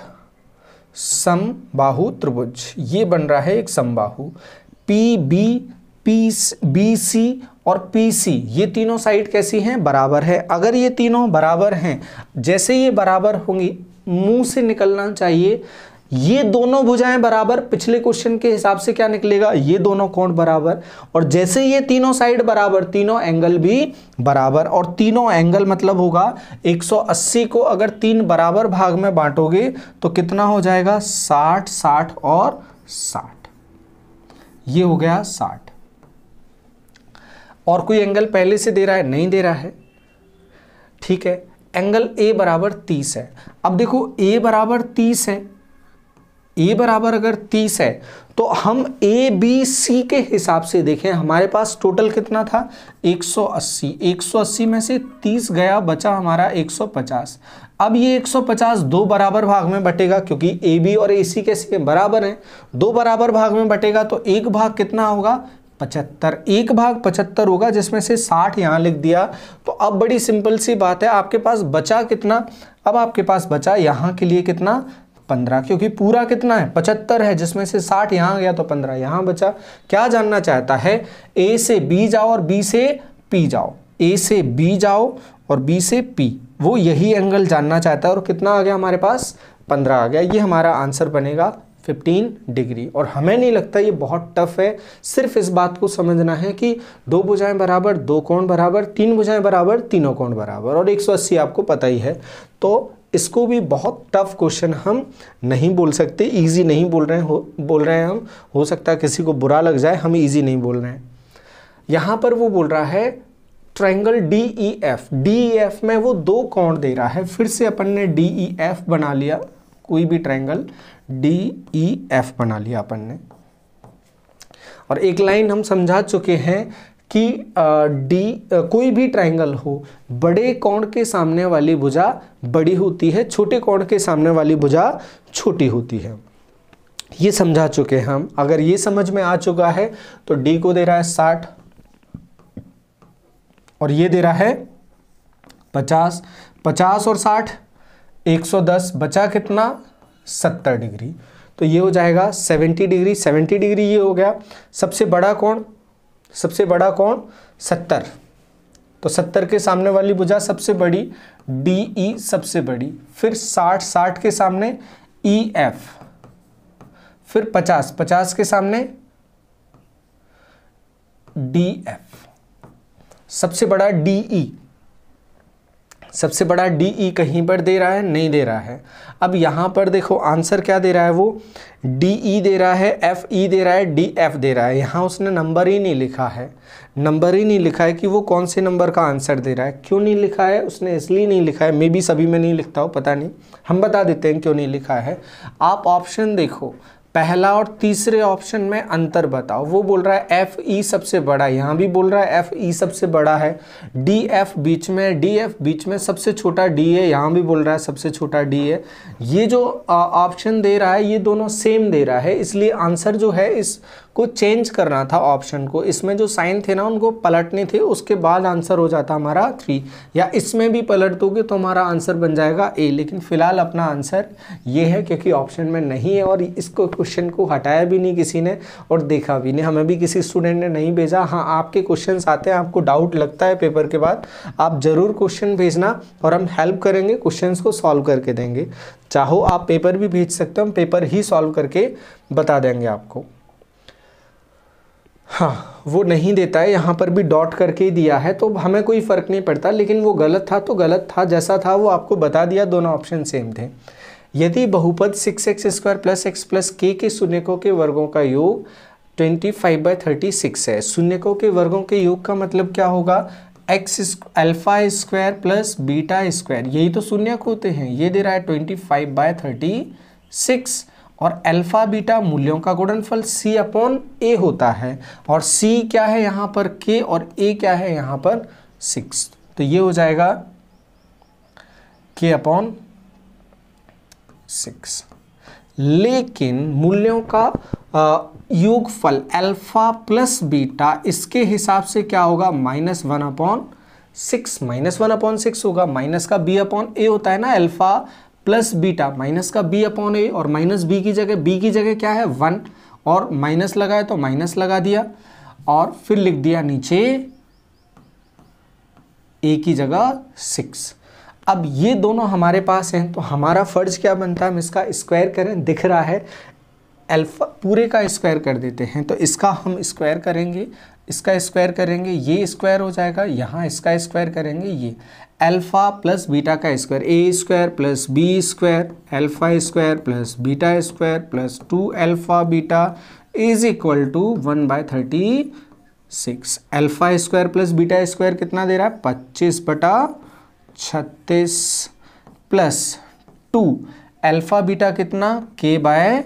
समबाहु त्रिभुज ये बन रहा है एक समबाहु P B P B C और पी सी ये तीनों साइड कैसी हैं बराबर है अगर ये तीनों बराबर हैं जैसे ये बराबर होंगी मुंह से निकलना चाहिए ये दोनों भुजाएं बराबर पिछले क्वेश्चन के हिसाब से क्या निकलेगा ये दोनों कोण बराबर और जैसे ये तीनों साइड बराबर तीनों एंगल भी बराबर और तीनों एंगल मतलब होगा 180 को अगर तीन बराबर भाग में बांटोगे तो कितना हो जाएगा 60 60 और 60 ये हो गया 60 और कोई एंगल पहले से दे रहा है नहीं दे रहा है ठीक है एंगल ए बराबर तीस है अब देखो ए बराबर तीस है ए बराबर अगर तीस है तो हम ए बी सी के हिसाब से देखें हमारे पास टोटल कितना था 180 180 में से 30 गया बचा हमारा 150 अब ये 150 दो बराबर भाग में बटेगा क्योंकि ए बी और ए सी कैसे बराबर हैं दो बराबर भाग में बटेगा तो एक भाग कितना होगा पचहत्तर एक भाग पचहत्तर होगा जिसमें से साठ यहाँ लिख दिया तो अब बड़ी सिंपल सी बात है आपके पास बचा कितना अब आपके पास बचा यहाँ के लिए कितना पंद्रह क्योंकि पूरा कितना है पचहत्तर है जिसमें से साठ यहां गया तो पंद्रह यहां बचा क्या जानना चाहता है ए से बी जाओ और बी से पी जाओ ए से बी जाओ और बी से पी वो यही एंगल जानना चाहता है और कितना आ गया हमारे पास पंद्रह आ गया ये हमारा आंसर बनेगा 15 डिग्री और हमें नहीं लगता ये बहुत टफ है सिर्फ इस बात को समझना है कि दो भुजाएं बराबर दो कोण बराबर तीन भुजाएं बराबर तीनों कोण बराबर और 180 आपको पता ही है तो इसको भी बहुत टफ क्वेश्चन हम नहीं बोल सकते इजी नहीं बोल रहे हैं हो बोल रहे हैं हम हो सकता है किसी को बुरा लग जाए हम इजी नहीं बोल रहे हैं यहाँ पर वो बोल रहा है triangle D E F D E F में वो दो कोण दे रहा है फिर से अपन ने डी ई एफ बना लिया कोई भी ट्रायंगल डी ई एफ बना लिया अपन ने और एक लाइन हम समझा चुके हैं कि डी कोई भी ट्रायंगल हो बड़े कोण के सामने वाली भुजा बड़ी होती है छोटे कोण के सामने वाली भुजा छोटी होती है ये समझा चुके हैं हम अगर ये समझ में आ चुका है तो डी को दे रहा है साठ और ये दे रहा है पचास पचास और साठ एक सौ दस बचा कितना सत्तर डिग्री तो ये हो जाएगा सेवेंटी डिग्री सेवेंटी डिग्री ये हो गया सबसे बड़ा कोण सबसे बड़ा कौन सत्तर तो सत्तर के सामने वाली भुजा सबसे बड़ी डी ई e सबसे बड़ी फिर साठ साठ के सामने ई e एफ फिर पचास पचास के सामने डी एफ सबसे बड़ा डी ई e, सबसे बड़ा डी ई e कहीं पर दे रहा है नहीं दे रहा है अब यहाँ पर देखो आंसर क्या दे रहा है वो डी ई e दे रहा है एफ ई e दे रहा है डी एफ दे रहा है यहाँ उसने नंबर ही नहीं लिखा है नंबर ही नहीं लिखा है कि वो कौन से नंबर का आंसर दे रहा है क्यों नहीं लिखा है उसने इसलिए नहीं लिखा है मे बी सभी में नहीं लिखता हो पता नहीं हम बता देते हैं क्यों नहीं लिखा है आप ऑप्शन देखो पहला और तीसरे ऑप्शन में अंतर बताओ वो बोल रहा है एफ ई e सबसे बड़ा यहाँ भी बोल रहा है एफ ई e सबसे बड़ा है डी एफ बीच में डी एफ बीच में सबसे छोटा डी ए यहाँ भी बोल रहा है सबसे छोटा डी ए ये जो ऑप्शन दे रहा है ये दोनों सेम दे रहा है इसलिए आंसर जो है इस को चेंज करना था ऑप्शन को इसमें जो साइन थे ना उनको पलटने थे उसके बाद आंसर हो जाता हमारा थ्री या इसमें भी पलट दोगे तो हमारा आंसर बन जाएगा ए लेकिन फ़िलहाल अपना आंसर ये है क्योंकि ऑप्शन में नहीं है और इसको क्वेश्चन को हटाया भी नहीं किसी ने और देखा भी नहीं हमें भी किसी स्टूडेंट ने नहीं भेजा हाँ आपके क्वेश्चन आते हैं आपको डाउट लगता है पेपर के बाद आप ज़रूर क्वेश्चन भेजना और हम हेल्प करेंगे क्वेश्चन को सॉल्व करके देंगे चाहो आप पेपर भी भेज सकते हो हम पेपर ही सॉल्व करके बता देंगे आपको हाँ वो नहीं देता है यहाँ पर भी डॉट करके ही दिया है तो हमें कोई फ़र्क नहीं पड़ता लेकिन वो गलत था तो गलत था जैसा था वो आपको बता दिया दोनों ऑप्शन सेम थे यदि बहुपद six x square plus x plus k के शून्यकों के वर्गों का योग twenty five by thirty six है शून्यकों के वर्गों के योग का मतलब क्या होगा x alpha square plus beta square यही तो शून्यक होते हैं ये दे रहा है twenty five by thirty six और अल्फ़ा बीटा मूल्यों का गुणनफल सी अपॉन ए होता है और सी क्या है यहां पर के और ए क्या है यहां पर सिक्स तो ये हो जाएगा के अपॉन सिक्स लेकिन मूल्यों का योगफल अल्फ़ा प्लस बीटा इसके हिसाब से क्या होगा minus one upon six minus one upon six होगा माइनस का बी अपॉन ए होता है ना अल्फ़ा प्लस बीटा माइनस का बी अपॉन ए और माइनस बी की जगह बी की जगह क्या है वन और माइनस लगाए तो माइनस लगा दिया और फिर लिख दिया नीचे ए की जगह सिक्स अब ये दोनों हमारे पास हैं तो हमारा फ़र्ज क्या बनता है हम इसका स्क्वायर करें दिख रहा है अल्फा पूरे का स्क्वायर कर देते हैं तो इसका हम स्क्वायर करेंगे इसका स्क्वायर करेंगे ये स्क्वायर हो जाएगा यहाँ इसका स्क्वायर करेंगे ये अल्फ़ा प्लस बीटा का square A square plus B square alpha square plus beta square plus two alpha beta is equal to one by thirty six alpha square plus beta square कितना दे रहा है पच्चीस बटा छत्तीस प्लस टू अल्फ़ा बीटा कितना के by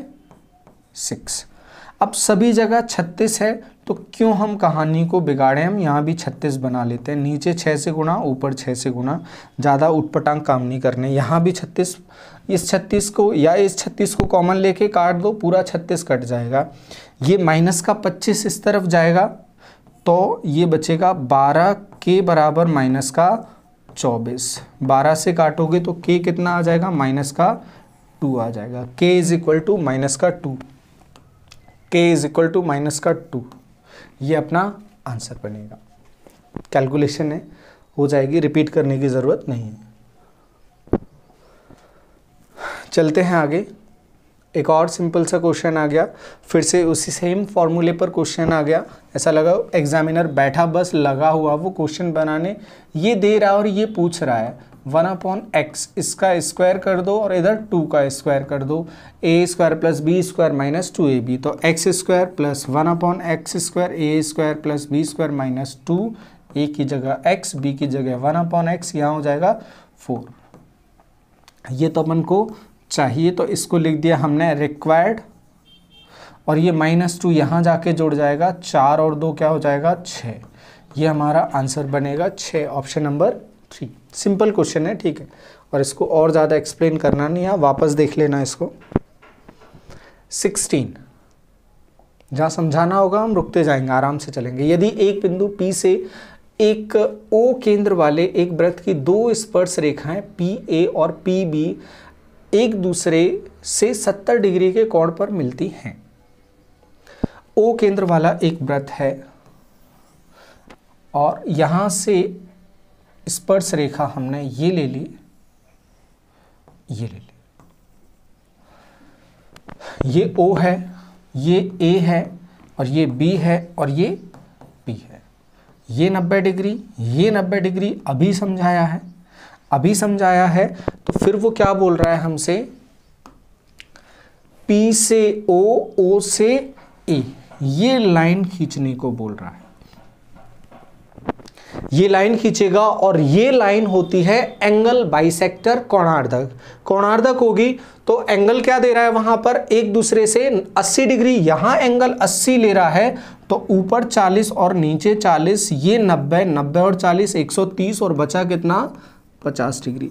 six अब सभी जगह छत्तीस है तो क्यों हम कहानी को बिगाड़ें हम यहाँ भी छत्तीस बना लेते हैं नीचे छः से गुना ऊपर छः से गुना ज़्यादा उटपटांग काम नहीं करने यहाँ भी छत्तीस इस छत्तीस को या इस छत्तीस को कॉमन लेके काट दो पूरा छत्तीस कट जाएगा ये माइनस का पच्चीस इस तरफ जाएगा तो ये बचेगा बारह के बराबर माइनस का चौबीस बारह से काटोगे तो के कितना आ जाएगा माइनस का टू आ जाएगा k is equal to minus का two k is equal to minus का टू ये अपना आंसर बनेगा कैलकुलेशन है हो जाएगी रिपीट करने की ज़रूरत नहीं है चलते हैं आगे एक और सिंपल सा क्वेश्चन आ गया फिर से उसी सेम फॉर्मूले पर क्वेश्चन आ गया ऐसा लगा एग्जामिनर बैठा बस लगा हुआ वो क्वेश्चन बनाने ये दे रहा है और ये पूछ रहा है वन अपॉन एक्स इसका स्क्वायर कर दो और इधर टू का स्क्वायर कर दो A square plus B square minus two A B तो x square plus one upon x square A square plus B square minus two A की जगह एक्स बी की जगह वन अपॉन एक्स यहाँ हो जाएगा फोर ये तो अपन को चाहिए तो इसको लिख दिया हमने रिक्वायर्ड और ये माइनस टू यहाँ जाके जुड़ जाएगा चार और दो क्या हो जाएगा छः ये हमारा आंसर बनेगा छः option number three simple question है ठीक है और इसको और ज़्यादा एक्सप्लेन करना नहीं है वापस देख लेना इसको सिक्सटीन जहाँ समझाना होगा हम रुकते जाएंगे आराम से चलेंगे यदि एक बिंदु P से एक O केंद्र वाले एक वृत्त की दो स्पर्श रेखाएं पी ए और पी बी एक दूसरे से 70 डिग्री के कोण पर मिलती हैं ओ केंद्र वाला एक व्रत है और यहाँ से स्पर्श रेखा हमने ये ले ली ये ले ली ये ओ है ये ए है और ये बी है और ये पी है ये 90 डिग्री ये 90 डिग्री अभी समझाया है अभी समझाया है तो फिर वो क्या बोल रहा है हमसे पी से ओ ओ से ए ये लाइन खींचने को बोल रहा है ये लाइन खींचेगा और ये लाइन होती है एंगल बाइसेक्टर कोणार्धक कोणार्धक होगी तो एंगल क्या दे रहा है वहां पर एक दूसरे से 80 डिग्री यहां एंगल 80 ले रहा है तो ऊपर 40 और नीचे 40 ये 90 90 और 40 130 और बचा कितना 50 डिग्री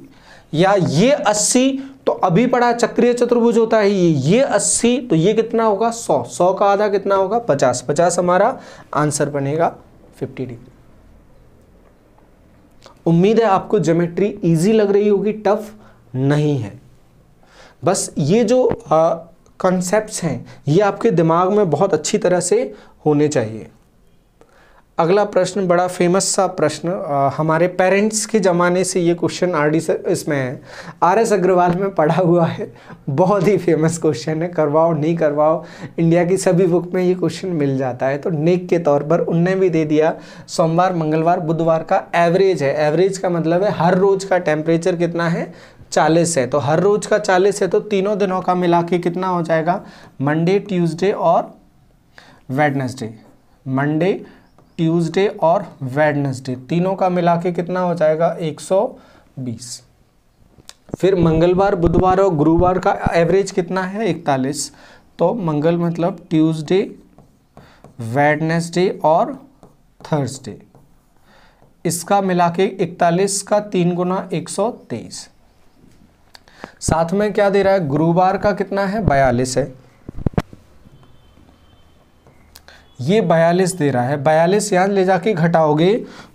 या ये 80 तो अभी पढ़ा चक्रीय चतुर्भुज होता है ये ये 80 तो ये कितना होगा 100 100 का आधा कितना होगा 50 50 हमारा आंसर बनेगा 50 डिग्री उम्मीद है आपको ज्योमेट्री इजी लग रही होगी टफ नहीं है बस ये जो कॉन्सेप्ट्स हैं ये आपके दिमाग में बहुत अच्छी तरह से होने चाहिए अगला प्रश्न बड़ा फेमस सा प्रश्न हमारे पेरेंट्स के ज़माने से ये क्वेश्चन आर डी इसमें है आर एस अग्रवाल में पढ़ा हुआ है बहुत ही फेमस क्वेश्चन है करवाओ नहीं करवाओ इंडिया की सभी बुक में ये क्वेश्चन मिल जाता है तो नेक के तौर पर उनने भी दे दिया सोमवार मंगलवार बुधवार का एवरेज है एवरेज का मतलब है हर रोज़ का टेम्परेचर कितना है चालीस है तो हर रोज़ का चालीस है तो तीनों दिनों का मिला के कितना हो जाएगा मंडे ट्यूसडे और वेडनेसडे मंडे ट्यूसडे और वेडनेसडे तीनों का मिला के कितना हो जाएगा 120 फिर मंगलवार बुधवार और गुरुवार का एवरेज कितना है 41 तो मंगल मतलब ट्यूसडे वेडनेसडे और थर्सडे इसका मिला के इकतालीस का तीन गुना एक सौ तेईस साथ में क्या दे रहा है गुरुवार का कितना है बयालीस है ये बयालीस दे रहा है बयालीस यहाँ ले जाके घटाओगे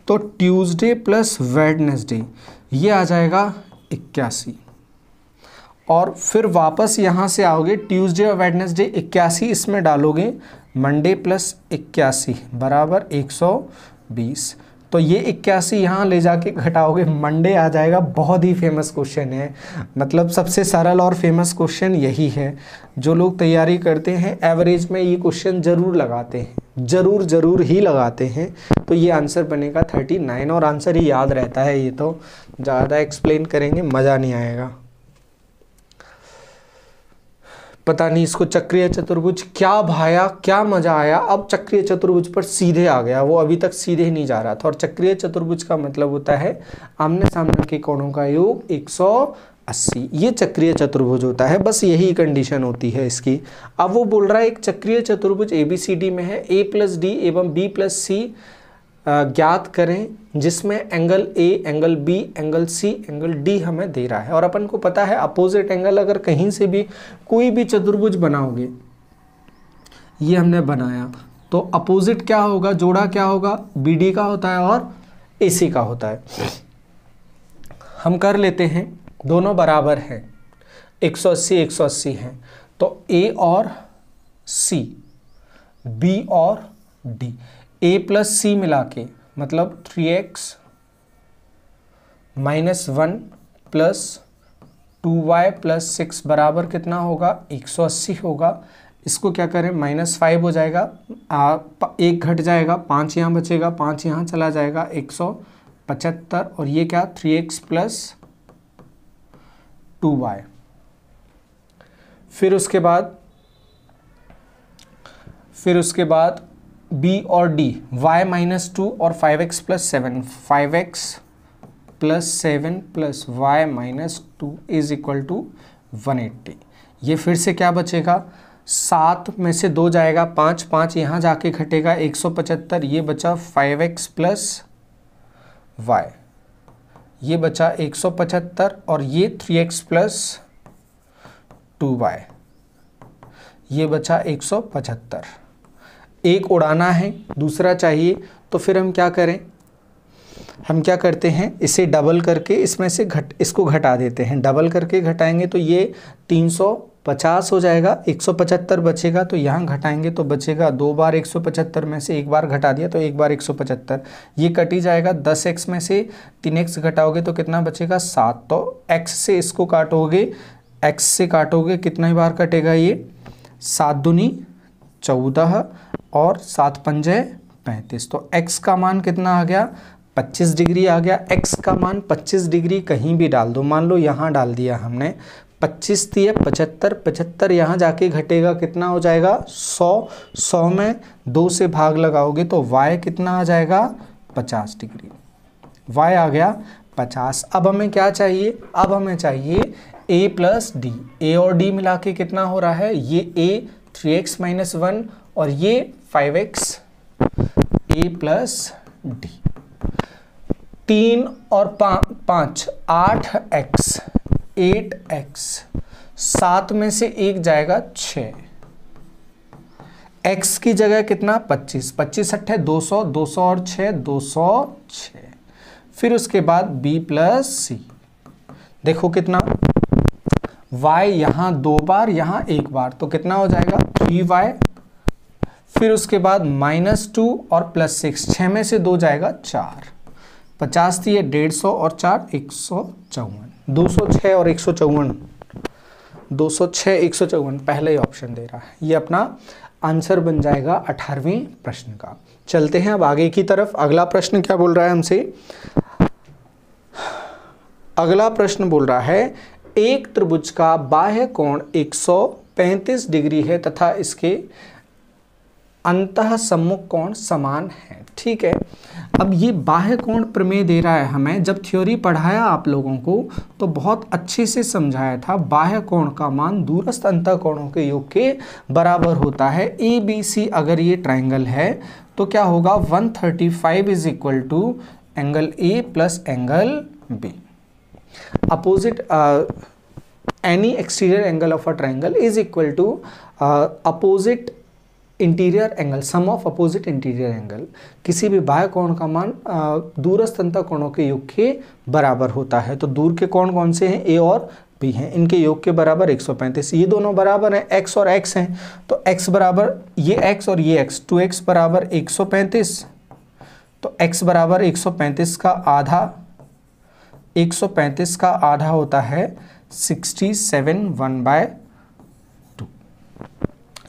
तो ट्यूसडे प्लस वेडनेसडे ये आ जाएगा इक्यासी और फिर वापस यहाँ से आओगे ट्यूसडे और वेडनेसडे इक्यासी इसमें डालोगे मंडे प्लस इक्यासी बराबर एक सौ बीस तो ये इक्यासी यहाँ ले जाके घटाओगे मंडे आ जाएगा बहुत ही फेमस क्वेश्चन है मतलब सबसे सरल और फेमस क्वेश्चन यही है जो लोग तैयारी करते हैं एवरेज में ये क्वेश्चन ज़रूर लगाते हैं ज़रूर ज़रूर ही लगाते हैं तो ये आंसर बनेगा थर्टी नाइन और आंसर ही याद रहता है ये तो ज़्यादा एक्सप्लेन करेंगे मज़ा नहीं आएगा पता नहीं इसको चक्रीय चतुर्भुज क्या भाया क्या मज़ा आया अब चक्रीय चतुर्भुज पर सीधे आ गया वो अभी तक सीधे नहीं जा रहा था और चक्रीय चतुर्भुज का मतलब होता है आमने सामने के कोणों का योग 180 ये चक्रीय चतुर्भुज होता है बस यही कंडीशन होती है इसकी अब वो बोल रहा है एक चक्रीय चतुर्भुज ए बी सी डी में है ए प्लस डी एवं बी प्लस सी ज्ञात करें जिसमें angle A angle B angle C angle D हमें दे रहा है और अपन को पता है अपोजिट एंगल अगर कहीं से भी कोई भी चतुर्भुज बनाओगे ये हमने बनाया तो अपोजिट क्या होगा जोड़ा क्या होगा बी डी का होता है और ए सी का होता है हम कर लेते हैं दोनों बराबर हैं 180 180 हैं तो ए और सी बी और डी ए प्लस सी मिला के मतलब three x minus one plus two y plus six बराबर कितना होगा एक सौ अस्सी होगा इसको क्या करें माइनस फाइव हो जाएगा आ, एक घट जाएगा पाँच यहाँ बचेगा पाँच यहाँ चला जाएगा एक सौ पचहत्तर और ये क्या three x plus two y फिर उसके बाद फिर उसके बाद बी और डी वाई माइनस टू और five x plus seven five x plus seven plus y minus two is equal to one eighty ये फिर से क्या बचेगा सात में से दो जाएगा पाँच पाँच यहाँ जाके घटेगा एक सौ पचहत्तर ये बचा फाइव एक्स प्लस वाई ये बचा एक सौ पचहत्तर और ये three x plus two y ये बचा एक सौ पचहत्तर एक उड़ाना है दूसरा चाहिए तो फिर हम क्या करें हम क्या करते हैं इसे डबल करके इसमें से घट इसको घटा देते हैं डबल करके घटाएंगे तो ये 350 हो जाएगा 175 बचेगा तो यहाँ घटाएंगे तो बचेगा दो बार 175 में से एक बार घटा दिया तो एक बार 175 ये कट ही जाएगा 10x में से 3x घटाओगे तो कितना बचेगा सात तो x से इसको काटोगे x से काटोगे कितना ही बार कटेगा ये सात दुनी चौदह और सात पंजे पैंतीस तो x का मान कितना आ गया 25 डिग्री आ गया x का मान 25 डिग्री कहीं भी डाल दो मान लो यहाँ डाल दिया हमने पच्चीस तीय पचहत्तर पचहत्तर यहाँ जाके घटेगा कितना हो जाएगा सौ सौ में दो से भाग लगाओगे तो y कितना आ जाएगा पचास डिग्री y आ गया पचास अब हमें क्या चाहिए अब हमें चाहिए ए प्लस डी ए और डी मिला के कितना हो रहा है ये A three x minus one और ये five x A plus D तीन और पांच आठ एक्स एट एक्स सात में से एक जाएगा छ एक्स की जगह कितना पच्चीस पच्चीस अट्ठे दो सौ दो सौ और छ दो सौ छ फिर उसके बाद बी प्लस सी देखो कितना वाई यहां दो बार यहां एक बार तो कितना हो जाएगा थ्री वाई फिर उसके बाद माइनस टू और प्लस सिक्स छः में से दो जाएगा चार पचास थी है डेढ़ सौ और चार एक सौ चौवन दो सौ छः और एक सौ चौवन दो सौ छः एक सौ चौवन पहला ही ऑप्शन दे रहा है ये अपना आंसर बन जाएगा अठारहवीं प्रश्न का चलते हैं अब आगे की तरफ अगला प्रश्न क्या बोल रहा है हमसे अगला प्रश्न बोल रहा है एक त्रिभुज का बाह्य कोण 135 डिग्री है तथा इसके अंत सम्मुख कोण समान है ठीक है अब ये बाह्य कोण प्रमेय दे रहा है हमें जब थ्योरी पढ़ाया आप लोगों को तो बहुत अच्छे से समझाया था बाह्य कोण का मान दूरस्थ अंत कोणों के योग के बराबर होता है ए बी सी अगर ये ट्राइंगल है तो क्या होगा 135 thirty five is equal to angle A plus angle B opposite any exterior angle of a triangle is equal to opposite interior angle sum of opposite interior angle किसी भी बाह्य कोण का मान दूरस्थ अंतर कोणों के योग के बराबर होता है तो दूर के कोण कौन से हैं ए और बी हैं इनके योग के बराबर 135 ये दोनों बराबर हैं एक्स और एक्स हैं तो एक्स बराबर ये एक्स और ये एक्स टू एक्स बराबर एक तो एक्स बराबर एक का आधा एक का आधा होता है sixty seven one by two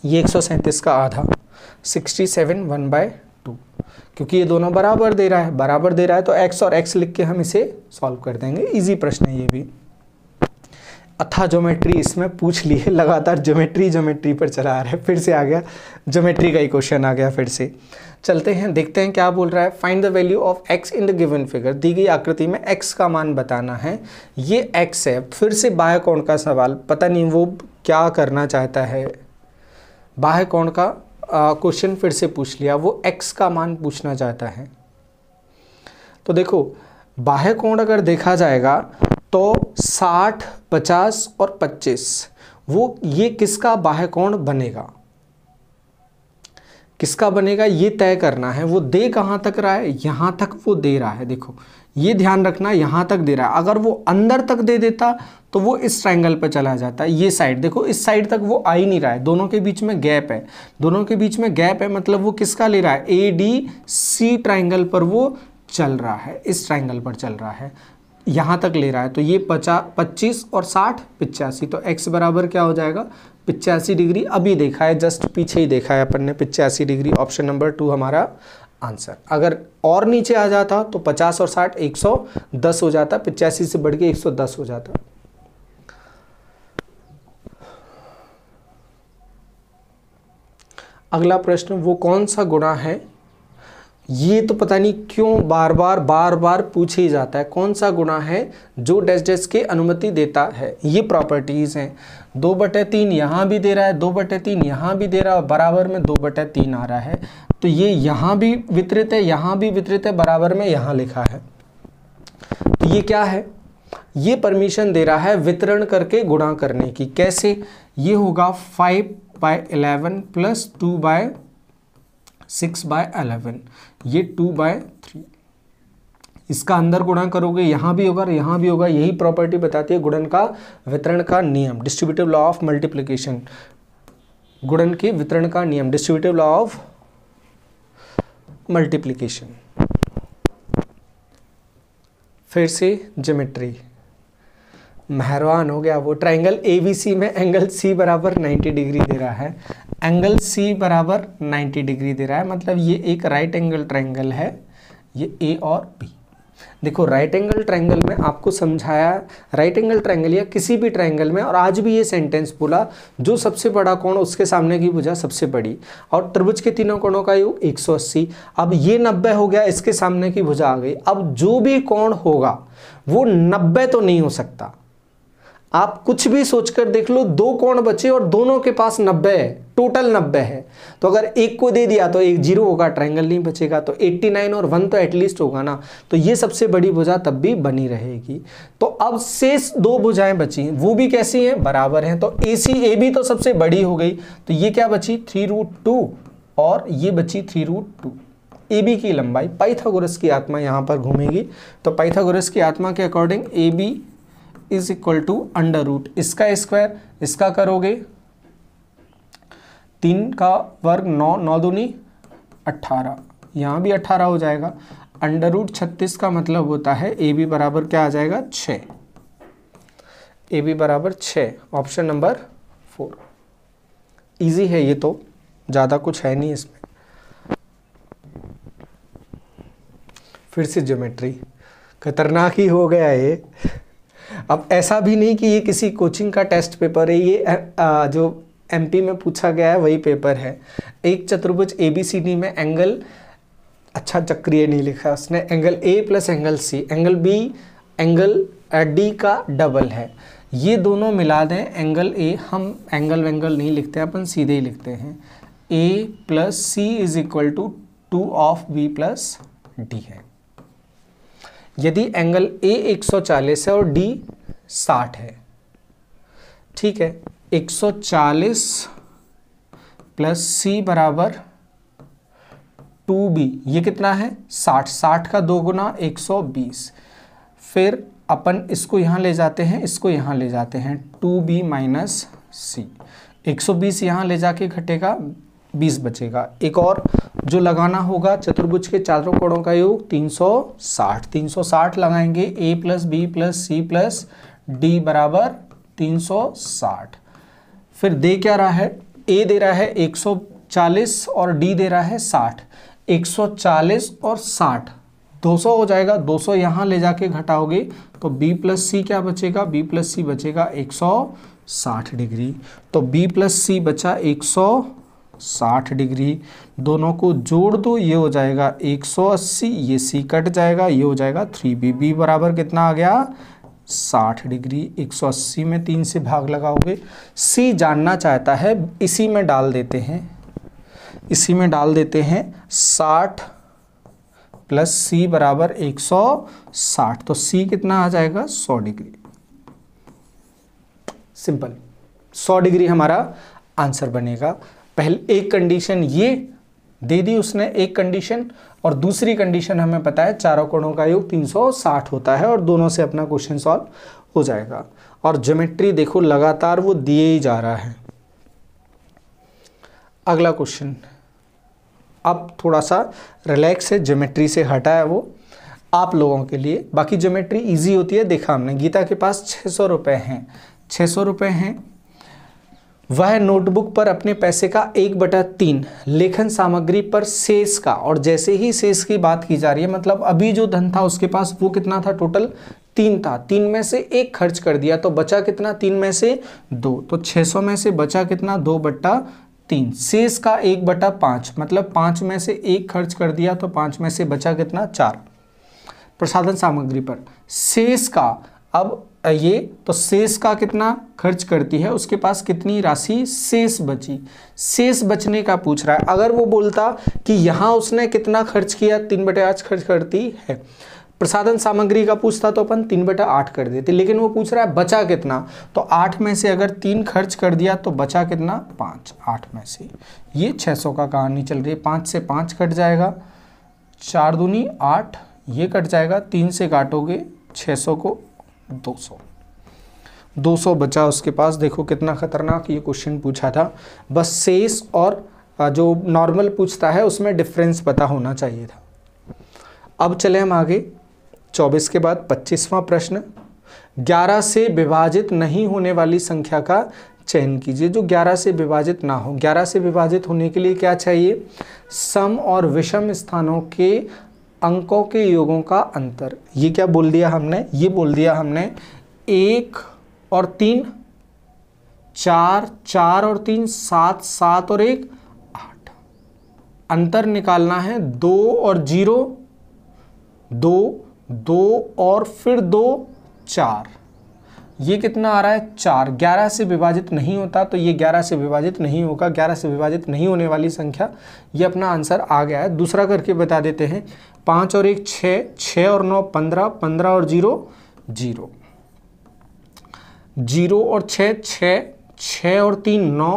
ये एक का आधा sixty seven one by two क्योंकि ये दोनों बराबर दे रहा है बराबर दे रहा है तो x और x लिख के हम इसे सॉल्व कर देंगे इजी प्रश्न है ये भी अथा ज्योमेट्री इसमें पूछ ली है लगातार ज्योमेट्री ज्योमेट्री पर चला आ रहा है फिर से आ गया ज्योमेट्री का ही क्वेश्चन आ गया फिर से चलते हैं देखते हैं क्या बोल रहा है find the value of x in the given figure दी गई आकृति में एक्स का मान बताना है ये एक्स है फिर से बायकोण का सवाल पता नहीं वो क्या करना चाहता है बाह्य कोण का क्वेश्चन फिर से पूछ लिया वो एक्स का मान पूछना चाहता है तो देखो बाह्य कोण अगर देखा जाएगा तो 60, 50 और 25 वो ये किसका बाह्य कोण बनेगा किसका बनेगा ये तय करना है वो दे कहाँ तक रहा है यहाँ तक वो दे रहा है देखो ये ध्यान रखना यहाँ तक दे रहा है अगर वो अंदर तक दे देता तो वो इस ट्रायंगल पर चला जाता है ये साइड देखो इस साइड तक वो आ ही नहीं रहा है दोनों के बीच में गैप है दोनों के बीच में गैप है मतलब वो किसका ले रहा है ए डी सी ट्राइंगल पर वो चल रहा है इस ट्राइंगल पर चल रहा है यहाँ तक ले रहा है तो ये पचा पच्चीस और साठ पिचासी तो एक्स बराबर क्या हो जाएगा पिचासी डिग्री अभी देखा है जस्ट पीछे ही देखा है अपन ने पिचासी डिग्री ऑप्शन नंबर टू हमारा आंसर अगर और नीचे आ जाता तो 50 और 60 110 हो जाता पिचासी से बढ़ के 110 हो जाता अगला प्रश्न वो कौन सा गुणा है ये तो पता नहीं क्यों बार बार बार बार पूछ ही जाता है कौन सा गुणा है जो डेस डेस के अनुमति देता है ये प्रॉपर्टीज़ हैं दो बटे तीन यहाँ भी दे रहा है दो बटे तीन यहाँ भी दे रहा है बराबर में दो बटे तीन आ रहा है तो ये यहां भी वितरित है यहां भी वितरित है बराबर में यहां लिखा है तो ये क्या है ये परमिशन दे रहा है वितरण करके गुणा करने की कैसे ये होगा five by eleven plus two by six by eleven ये टू बाय थ्री इसका अंदर गुणा करोगे यहां भी होगा यहां भी होगा यही प्रॉपर्टी बताती है गुणन का वितरण का नियम डिस्ट्रीब्यूटिव लॉ ऑफ मल्टीप्लीकेशन गुणन के वितरण का नियम डिस्ट्रीब्यूटिव लॉ ऑफ मल्टीप्लिकेशन फिर से जोमेट्री मेहरवान हो गया वो ट्राइंगल ए में एंगल सी बराबर 90 डिग्री दे रहा है एंगल सी बराबर 90 डिग्री दे रहा है मतलब ये एक राइट एंगल ट्राइंगल है ये ए और बी देखो राइट एंगल ट्रायंगल में आपको समझाया राइट एंगल ट्रायंगल या किसी भी ट्रायंगल में और आज भी ये सेंटेंस बोला जो सबसे बड़ा कोण उसके सामने की भुजा सबसे बड़ी और त्रिभुज के तीनों कोणों का योग 180 अब ये 90 हो गया इसके सामने की भुजा आ गई अब जो भी कोण होगा वो 90 तो नहीं हो सकता आप कुछ भी सोचकर देख लो दो कोण बचे और दोनों के पास नब्बे है टोटल नब्बे है तो अगर एक को दे दिया तो एक जीरो होगा ट्रायंगल नहीं बचेगा तो 89 और वन तो एटलीस्ट होगा ना तो ये सबसे बड़ी भुजा तब भी बनी रहेगी तो अब शेष दो भुजाएं बची वो भी कैसी हैं बराबर हैं तो ए सी ए बी तो सबसे बड़ी हो गई तो ये क्या बची थ्री रूट टू और ये बची three root two A B की लंबाई पाइथागोरस की आत्मा यहाँ पर घूमेगी तो पाइथागोरस की आत्मा के according A B is equal to under root इसका स्क्वायर इसका करोगे तीन का वर्ग नौ नौ दूनी अट्ठारह यहाँ भी अट्ठारह हो जाएगा अंडर रूट छत्तीस का मतलब होता है ए बी बराबर क्या आ जाएगा छ ए बी बराबर छ ऑप्शन नंबर फोर इजी है ये तो ज़्यादा कुछ है नहीं इसमें फिर से ज्योमेट्री खतरनाक ही हो गया ये अब ऐसा भी नहीं कि ये किसी कोचिंग का टेस्ट पेपर है ये आ, जो एमपी में पूछा गया है वही पेपर है एक चतुर्भुज ए बी सी डी में एंगल अच्छा चक्रिय नहीं लिखा उसने angle A plus angle C angle B angle D का डबल है ये दोनों मिला दें एंगल ए हम एंगल वेंगल नहीं लिखते अपन सीधे ही लिखते हैं A plus C is equal to two of B plus D है यदि एंगल ए 140 है और डी 60 है ठीक है 140 प्लस सी बराबर टू बी ये कितना है 60 60 का दो गुना 120 फिर अपन इसको यहां ले जाते हैं इसको यहां ले जाते हैं टू बी माइनस सी एक सौ बीस ले जाके घटेगा बीस बचेगा एक और जो लगाना होगा चतुर्भुज के चारों कोणों का योग 360 360 लगाएंगे A plus B plus C plus D बराबर 360 फिर दे क्या रहा है ए दे रहा है 140 और डी दे रहा है 60 140 और 60 200 हो जाएगा 200 सौ यहाँ ले जाके घटाओगे तो b प्लस सी क्या बचेगा b प्लस सी बचेगा 160 डिग्री तो b प्लस सी बचा सौ साठ डिग्री दोनों को जोड़ दो ये हो जाएगा 180 ये सी कट जाएगा ये हो जाएगा थ्री बी बी बराबर कितना आ गया साठ डिग्री 180 में तीन से भाग लगाओगे सी जानना चाहता है इसी में डाल देते हैं इसी में डाल देते हैं साठ प्लस सी बराबर 160 तो सी कितना आ जाएगा 100 डिग्री सिंपल 100 डिग्री हमारा आंसर बनेगा पहले एक कंडीशन ये दे दी उसने एक कंडीशन और दूसरी कंडीशन हमें पता है चारों कोणों का योग 360 होता है और दोनों से अपना क्वेश्चन सॉल्व हो जाएगा और ज्योमेट्री देखो लगातार वो दिए ही जा रहा है अगला क्वेश्चन अब थोड़ा सा रिलैक्स है ज्योमेट्री से हटा है वो आप लोगों के लिए बाकी ज्योमेट्री इजी होती है देखा हमने गीता के पास छः सौ रुपये हैं छः सौ रुपये हैं वह नोटबुक पर अपने पैसे का एक बटा तीन लेखन सामग्री पर शेष का और जैसे ही शेष की बात की जा रही है मतलब अभी जो धन था उसके पास वो कितना था टोटल तीन था तीन में से एक खर्च कर दिया तो बचा कितना तीन में से दो तो सौ में से बचा कितना दो बट्टा तीन शेष का एक बटा पाँच मतलब पाँच में से एक खर्च कर दिया तो पाँच में से बचा कितना चार प्रसाधन सामग्री पर शेष का अब ये तो शेष का कितना खर्च करती है उसके पास कितनी राशि शेष बची शेष बचने का पूछ रहा है अगर वो बोलता कि यहाँ उसने कितना खर्च किया तीन बटे आज खर्च करती है प्रसाधन सामग्री का पूछता तो अपन तीन बटा आठ कर देते लेकिन वो पूछ रहा है बचा कितना तो आठ में से अगर तीन खर्च कर दिया तो बचा कितना पाँच आठ में से ये छः सौ का कहानी चल रही है पाँच से पाँच कट जाएगा चार दूनी आठ ये कट जाएगा तीन से काटोगे छः सौ को 200 सौ बचा उसके पास देखो कितना खतरनाक ये क्वेश्चन पूछा था बस सेस और जो नॉर्मल पूछता है उसमें डिफरेंस पता होना चाहिए था अब चले हम आगे 24 के बाद 25वां प्रश्न 11 से विभाजित नहीं होने वाली संख्या का चयन कीजिए जो 11 से विभाजित ना हो 11 से विभाजित होने के लिए क्या चाहिए सम और विषम स्थानों के अंकों के योगों का अंतर ये क्या बोल दिया हमने ये बोल दिया हमने एक और तीन चार चार और तीन सात सात और एक आठ अंतर निकालना है दो और जीरो दो दो और फिर दो चार ये कितना आ रहा है चार ग्यारह से विभाजित नहीं होता तो ये ग्यारह से विभाजित नहीं होगा ग्यारह से विभाजित नहीं होने वाली संख्या ये अपना आंसर आ गया है दूसरा करके बता देते हैं पाँच और एक छः छः और नौ पंद्रह पंद्रह और जीरो जीरो जीरो और छः छः छः और तीन नौ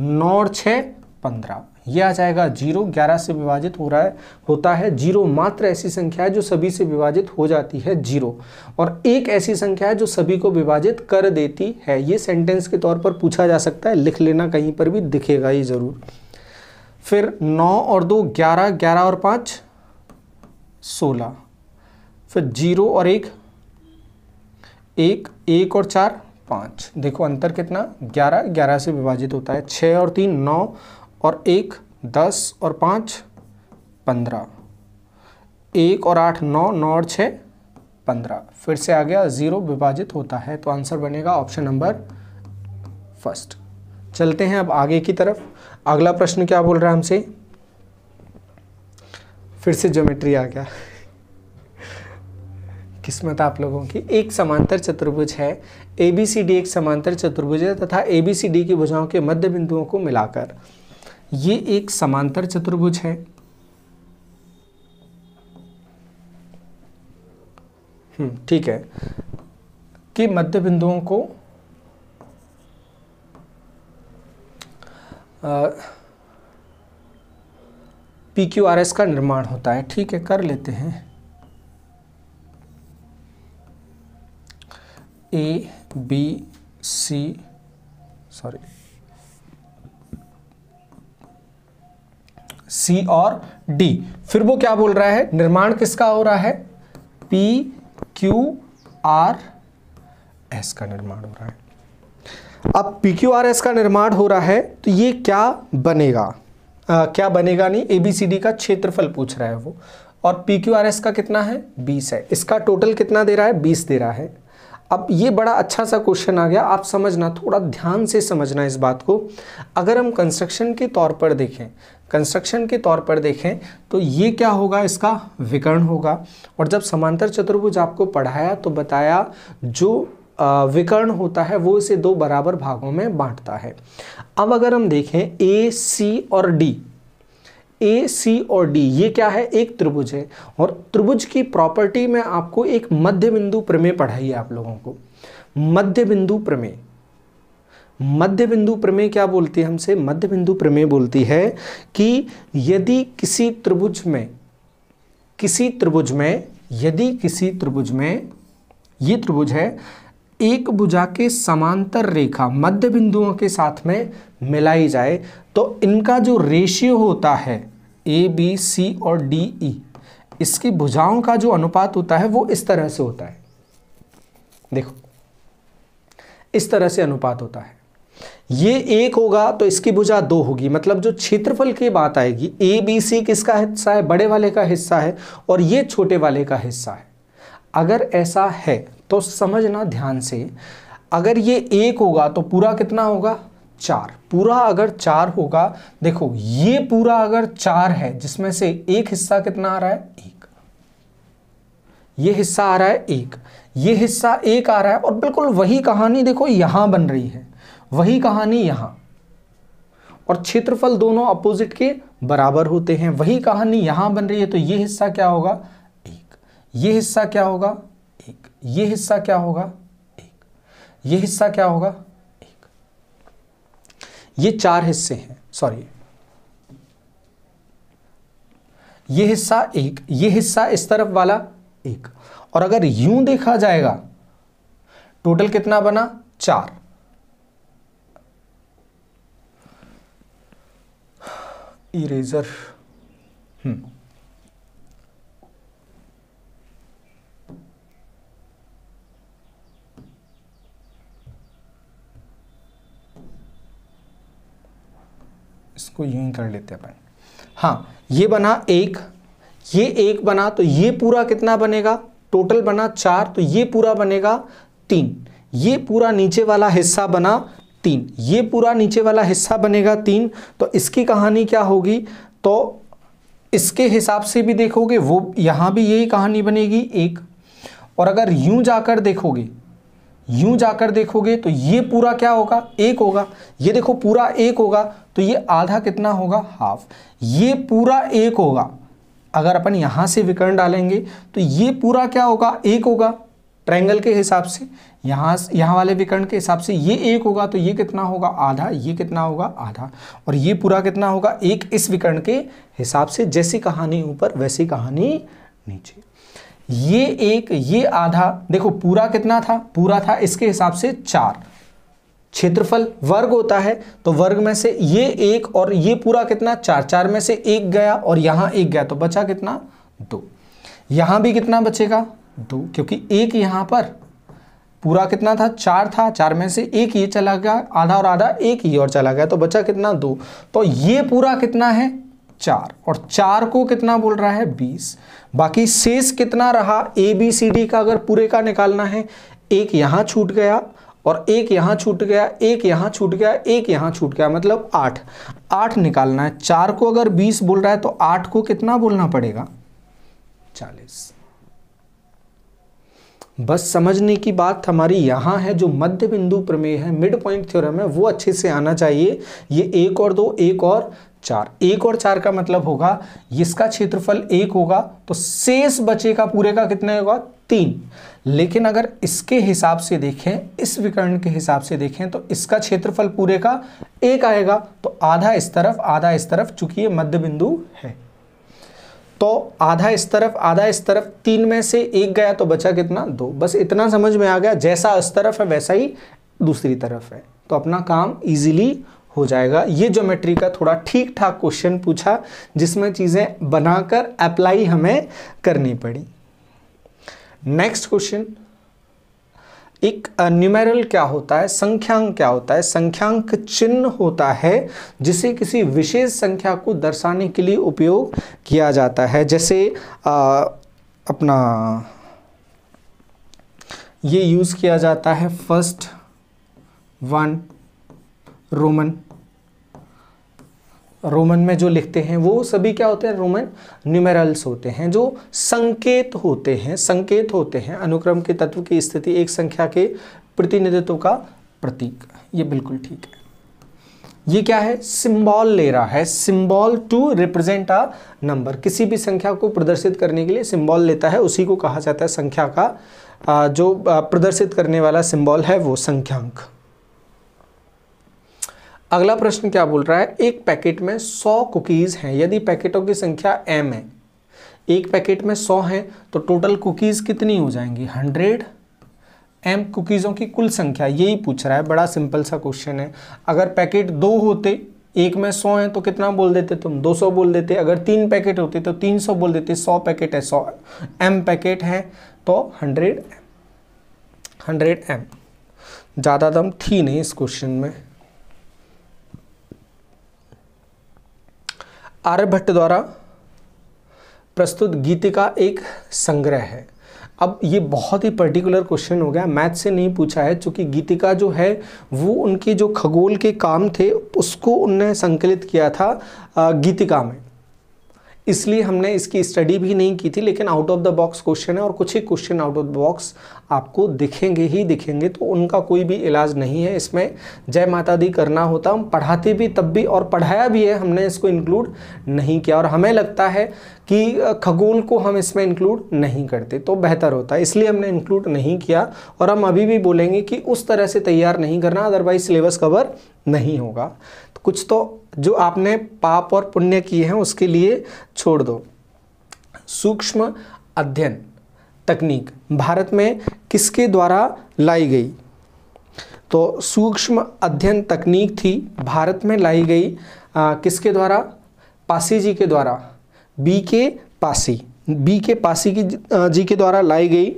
नौ और छः पंद्रह यह आ जाएगा जीरो ग्यारह से विभाजित हो रहा है होता है जीरो मात्र ऐसी संख्या है जो सभी से विभाजित हो जाती है जीरो और एक ऐसी संख्या है जो सभी को विभाजित कर देती है ये सेंटेंस के तौर पर पूछा जा सकता है लिख लेना कहीं पर भी दिखेगा ये ज़रूर फिर नौ और दो ग्यारह ग्यारह और पाँच सोलह फिर जीरो और एक एक एक और चार पाँच देखो अंतर कितना ग्यारह ग्यारह से विभाजित होता है छः और तीन नौ और एक दस और पाँच पंद्रह एक और आठ नौ नौ और छः पंद्रह फिर से आ गया ज़ीरो विभाजित होता है तो आंसर बनेगा ऑप्शन नंबर फर्स्ट चलते हैं अब आगे की तरफ अगला प्रश्न क्या बोल रहा है हमसे फिर से ज्योमेट्री आ गया किस्मत आप लोगों की एक समांतर चतुर्भुज है ए बी सी डी एक समांतर चतुर्भुज है तथा ए बी सी डी की भुजाओं के मध्य बिंदुओं को मिलाकर ये एक समांतर चतुर्भुज है हम्म, ठीक है कि मध्य बिंदुओं को आ, पी क्यू आर एस का निर्माण होता है ठीक है कर लेते हैं ए बी सी सॉरी सी और डी फिर वो क्या बोल रहा है निर्माण किसका हो रहा है पी क्यू आर एस का निर्माण हो रहा है अब पी क्यू आर एस का निर्माण हो रहा है तो ये क्या बनेगा आ, क्या बनेगा नहीं ए बी सी डी का क्षेत्रफल पूछ रहा है वो और पी क्यू आर एस का कितना है बीस है इसका टोटल कितना दे रहा है बीस दे रहा है अब ये बड़ा अच्छा सा क्वेश्चन आ गया आप समझना थोड़ा ध्यान से समझना इस बात को अगर हम कंस्ट्रक्शन के तौर पर देखें कंस्ट्रक्शन के तौर पर देखें तो ये क्या होगा इसका विकर्ण होगा और जब समांतर चतुर्भुज आपको पढ़ाया तो बताया जो विकर्ण होता है वो इसे दो बराबर भागों में बांटता है अब अगर हम देखें ए सी और डी ए सी और डी ये क्या है एक त्रिभुज है और त्रिभुज की प्रॉपर्टी में आपको एक मध्य बिंदु प्रमेय पढ़ाई है आप लोगों को मध्य बिंदु प्रमेय मध्य बिंदु प्रमेय क्या बोलती है हमसे मध्य बिंदु प्रमेय बोलती है कि यदि किसी त्रिभुज में किसी त्रिभुज में यदि किसी त्रिभुज में ये त्रिभुज है एक भुजा के समांतर रेखा मध्य बिंदुओं के साथ में मिलाई जाए तो इनका जो रेशियो होता है ए बी सी और डी ई e, इसकी भुजाओं का जो अनुपात होता है वो इस तरह से होता है देखो इस तरह से अनुपात होता है ये एक होगा तो इसकी भुजा दो होगी मतलब जो क्षेत्रफल की बात आएगी ए बी सी किसका हिस्सा है बड़े वाले का हिस्सा है और ये छोटे वाले का हिस्सा है अगर ऐसा है तो समझना ध्यान से अगर ये एक होगा तो पूरा कितना होगा चार पूरा अगर चार होगा देखो ये पूरा अगर चार है जिसमें से एक हिस्सा कितना आ रहा है एक ये हिस्सा आ रहा है एक ये हिस्सा एक आ रहा है और बिल्कुल वही कहानी देखो यहां बन रही है वही कहानी यहां और क्षेत्रफल दोनों अपोजिट के बराबर होते हैं वही कहानी यहां बन रही है तो ये हिस्सा क्या होगा एक ये हिस्सा क्या होगा ये हिस्सा क्या होगा एक ये हिस्सा क्या होगा एक ये चार हिस्से हैं सॉरी ये हिस्सा एक ये हिस्सा इस तरफ वाला एक और अगर यूं देखा जाएगा टोटल कितना बना चार इरेजर हम्म इसको यूं ही कर लेते हैं अपन हाँ ये बना एक ये एक बना तो ये पूरा कितना बनेगा टोटल बना चार तो ये पूरा बनेगा तीन ये पूरा नीचे वाला हिस्सा बना तीन ये पूरा नीचे वाला हिस्सा बनेगा तीन तो इसकी कहानी क्या होगी तो इसके हिसाब से भी देखोगे वो यहाँ भी यही कहानी बनेगी एक और अगर यूं जाकर देखोगे यूं जाकर देखोगे तो ये पूरा क्या होगा एक होगा ये देखो पूरा एक होगा तो ये आधा कितना होगा हाफ ये पूरा एक होगा अगर अपन यहाँ से विकर्ण डालेंगे तो ये पूरा क्या होगा एक होगा ट्रायंगल के हिसाब से यहाँ यहाँ वाले विकर्ण के हिसाब से ये एक होगा तो ये कितना होगा आधा ये कितना होगा आधा और ये पूरा कितना होगा एक इस विकर्ण के हिसाब से जैसी कहानी ऊपर वैसी कहानी नीचे ये एक ये आधा देखो पूरा कितना था पूरा था इसके हिसाब से चार क्षेत्रफल वर्ग होता है तो वर्ग में से ये एक और ये पूरा कितना चार चार में से एक गया और यहां एक गया तो बचा कितना दो यहां भी कितना बचेगा दो क्योंकि एक यहां पर पूरा कितना था चार था चार में से एक ये चला गया आधा और आधा एक ये और चला गया तो बचा कितना दो तो ये पूरा कितना है चार और चार को कितना बोल रहा है बीस बाकी शेष कितना रहा ए बी सी डी का अगर पूरे का निकालना है एक यहाँ छूट गया और एक यहाँ छूट गया एक यहाँ छूट गया एक यहाँ छूट गया मतलब आठ आठ निकालना है चार को अगर बीस बोल रहा है तो आठ को कितना बोलना पड़ेगा चालीस बस समझने की बात हमारी यहाँ है जो मध्य बिंदु प्रमेय है मिड पॉइंट थ्योरम है वो अच्छे से आना चाहिए ये एक और दो एक और चार एक और चार का मतलब होगा इसका क्षेत्रफल एक होगा तो शेष बचे का पूरे का कितना होगा तीन लेकिन अगर इसके हिसाब से देखें इस विकर्ण के हिसाब से देखें तो इसका क्षेत्रफल पूरे का एक आएगा तो आधा इस तरफ आधा इस तरफ चूंकि ये मध्य बिंदु है तो आधा इस तरफ आधा इस तरफ तीन में से एक गया तो बचा कितना दो बस इतना समझ में आ गया जैसा इस तरफ है वैसा ही दूसरी तरफ है तो अपना काम इजीली हो जाएगा ये ज्योमेट्री का थोड़ा ठीक ठाक क्वेश्चन पूछा जिसमें चीज़ें बनाकर अप्लाई हमें करनी पड़ी नेक्स्ट क्वेश्चन एक न्यूमेरल क्या होता है संख्यांक क्या होता है संख्यांक चिन्ह होता है जिसे किसी विशेष संख्या को दर्शाने के लिए उपयोग किया जाता है जैसे आ, अपना ये यूज़ किया जाता है फर्स्ट वन रोमन रोमन में जो लिखते हैं वो सभी क्या होते हैं रोमन न्यूमेरल्स होते हैं जो संकेत होते हैं संकेत होते हैं अनुक्रम के तत्व की स्थिति एक संख्या के प्रतिनिधित्व का प्रतीक ये बिल्कुल ठीक है ये क्या है सिंबल ले रहा है symbol to represent a number किसी भी संख्या को प्रदर्शित करने के लिए सिंबल लेता है उसी को कहा जाता है संख्या का जो प्रदर्शित करने वाला सिंबल है वो संख्यांक अगला प्रश्न क्या बोल रहा है एक पैकेट में सौ कुकीज़ हैं यदि पैकेटों की संख्या एम है एक पैकेट में सौ हैं तो टोटल कुकीज़ कितनी हो जाएंगी हंड्रेड एम कुकीज़ों की कुल संख्या यही पूछ रहा है बड़ा सिंपल सा क्वेश्चन है अगर पैकेट दो होते एक में सौ है तो कितना बोल देते तुम दो सौ बोल देते अगर तीन पैकेट होते तो तीन सौ बोल देते सौ पैकेट है सौ एम पैकेट है तो हंड्रेड एम हंड्रेड एम ज़्यादा दम तो थी नहीं इस क्वेश्चन में आर्यभट्ट द्वारा प्रस्तुत गीति का एक संग्रह है अब ये बहुत ही पर्टिकुलर क्वेश्चन हो गया मैथ से नहीं पूछा है क्योंकि गीतिका जो है वो उनके जो खगोल के काम थे उसको उनने संकलित किया था गीतिका में इसलिए हमने इसकी स्टडी भी नहीं की थी लेकिन out of the box question है और कुछ ही question out of the box आपको दिखेंगे ही दिखेंगे तो उनका कोई भी इलाज नहीं है इसमें जय माता दी करना होता हम पढ़ाते भी तब भी और पढ़ाया भी है हमने इसको इंक्लूड नहीं किया और हमें लगता है कि खगोल को हम इसमें इंक्लूड नहीं करते तो बेहतर होता है इसलिए हमने इंक्लूड नहीं किया और हम अभी भी बोलेंगे कि उस तरह से तैयार नहीं करना अदरवाइज सिलेबस कवर नहीं होगा कुछ तो जो आपने पाप और पुण्य किए हैं उसके लिए छोड़ दो सूक्ष्म अध्ययन तकनीक भारत में किसके द्वारा लाई गई तो सूक्ष्म अध्ययन तकनीक थी भारत में लाई गई आ, किसके द्वारा पासी जी के द्वारा बी के पासी बी के पासी की जी के द्वारा लाई गई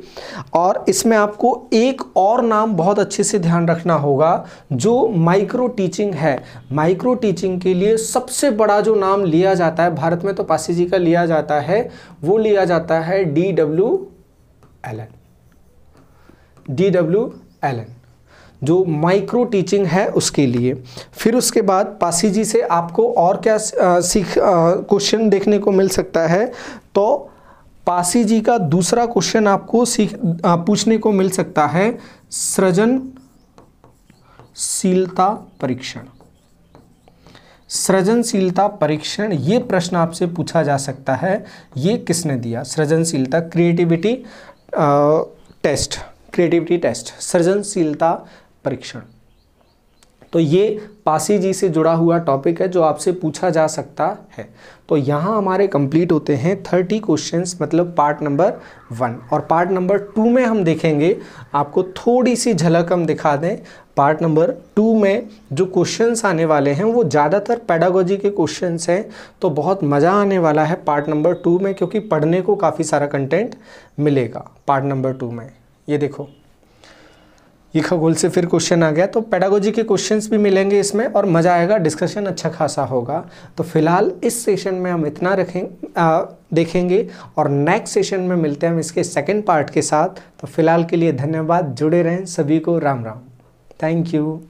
और इसमें आपको एक और नाम बहुत अच्छे से ध्यान रखना होगा जो माइक्रो टीचिंग है माइक्रो टीचिंग के लिए सबसे बड़ा जो नाम लिया जाता है भारत में तो पासी जी का लिया जाता है वो लिया जाता है D W L N D W L N जो माइक्रो टीचिंग है उसके लिए फिर उसके बाद पासी जी से आपको और क्या सीख क्वेश्चन देखने को मिल सकता है तो पासी जी का दूसरा क्वेश्चन आपको सीख आ, पूछने को मिल सकता है सृजनशीलता परीक्षण सृजनशीलता परीक्षण ये प्रश्न आपसे पूछा जा सकता है ये किसने दिया सृजनशीलता क्रिएटिविटी टेस्ट क्रिएटिविटी टेस्ट सृजनशीलता परीक्षण तो ये पासी जी से जुड़ा हुआ टॉपिक है जो आपसे पूछा जा सकता है तो यहाँ हमारे कंप्लीट होते हैं थर्टी क्वेश्चंस मतलब पार्ट नंबर वन और पार्ट नंबर टू में हम देखेंगे आपको थोड़ी सी झलक हम दिखा दें पार्ट नंबर टू में जो क्वेश्चंस आने वाले हैं वो ज़्यादातर पैडागोजी के क्वेश्चंस हैं तो बहुत मज़ा आने वाला है पार्ट नंबर टू में क्योंकि पढ़ने को काफ़ी सारा कंटेंट मिलेगा पार्ट नंबर टू में ये देखो ये खगोल से फिर क्वेश्चन आ गया तो पेडागोजी के क्वेश्चंस भी मिलेंगे इसमें और मज़ा आएगा डिस्कशन अच्छा खासा होगा तो फिलहाल इस सेशन में हम इतना रखें आ, देखेंगे और नेक्स्ट सेशन में मिलते हैं हम इसके सेकेंड पार्ट के साथ तो फिलहाल के लिए धन्यवाद जुड़े रहें सभी को राम राम थैंक यू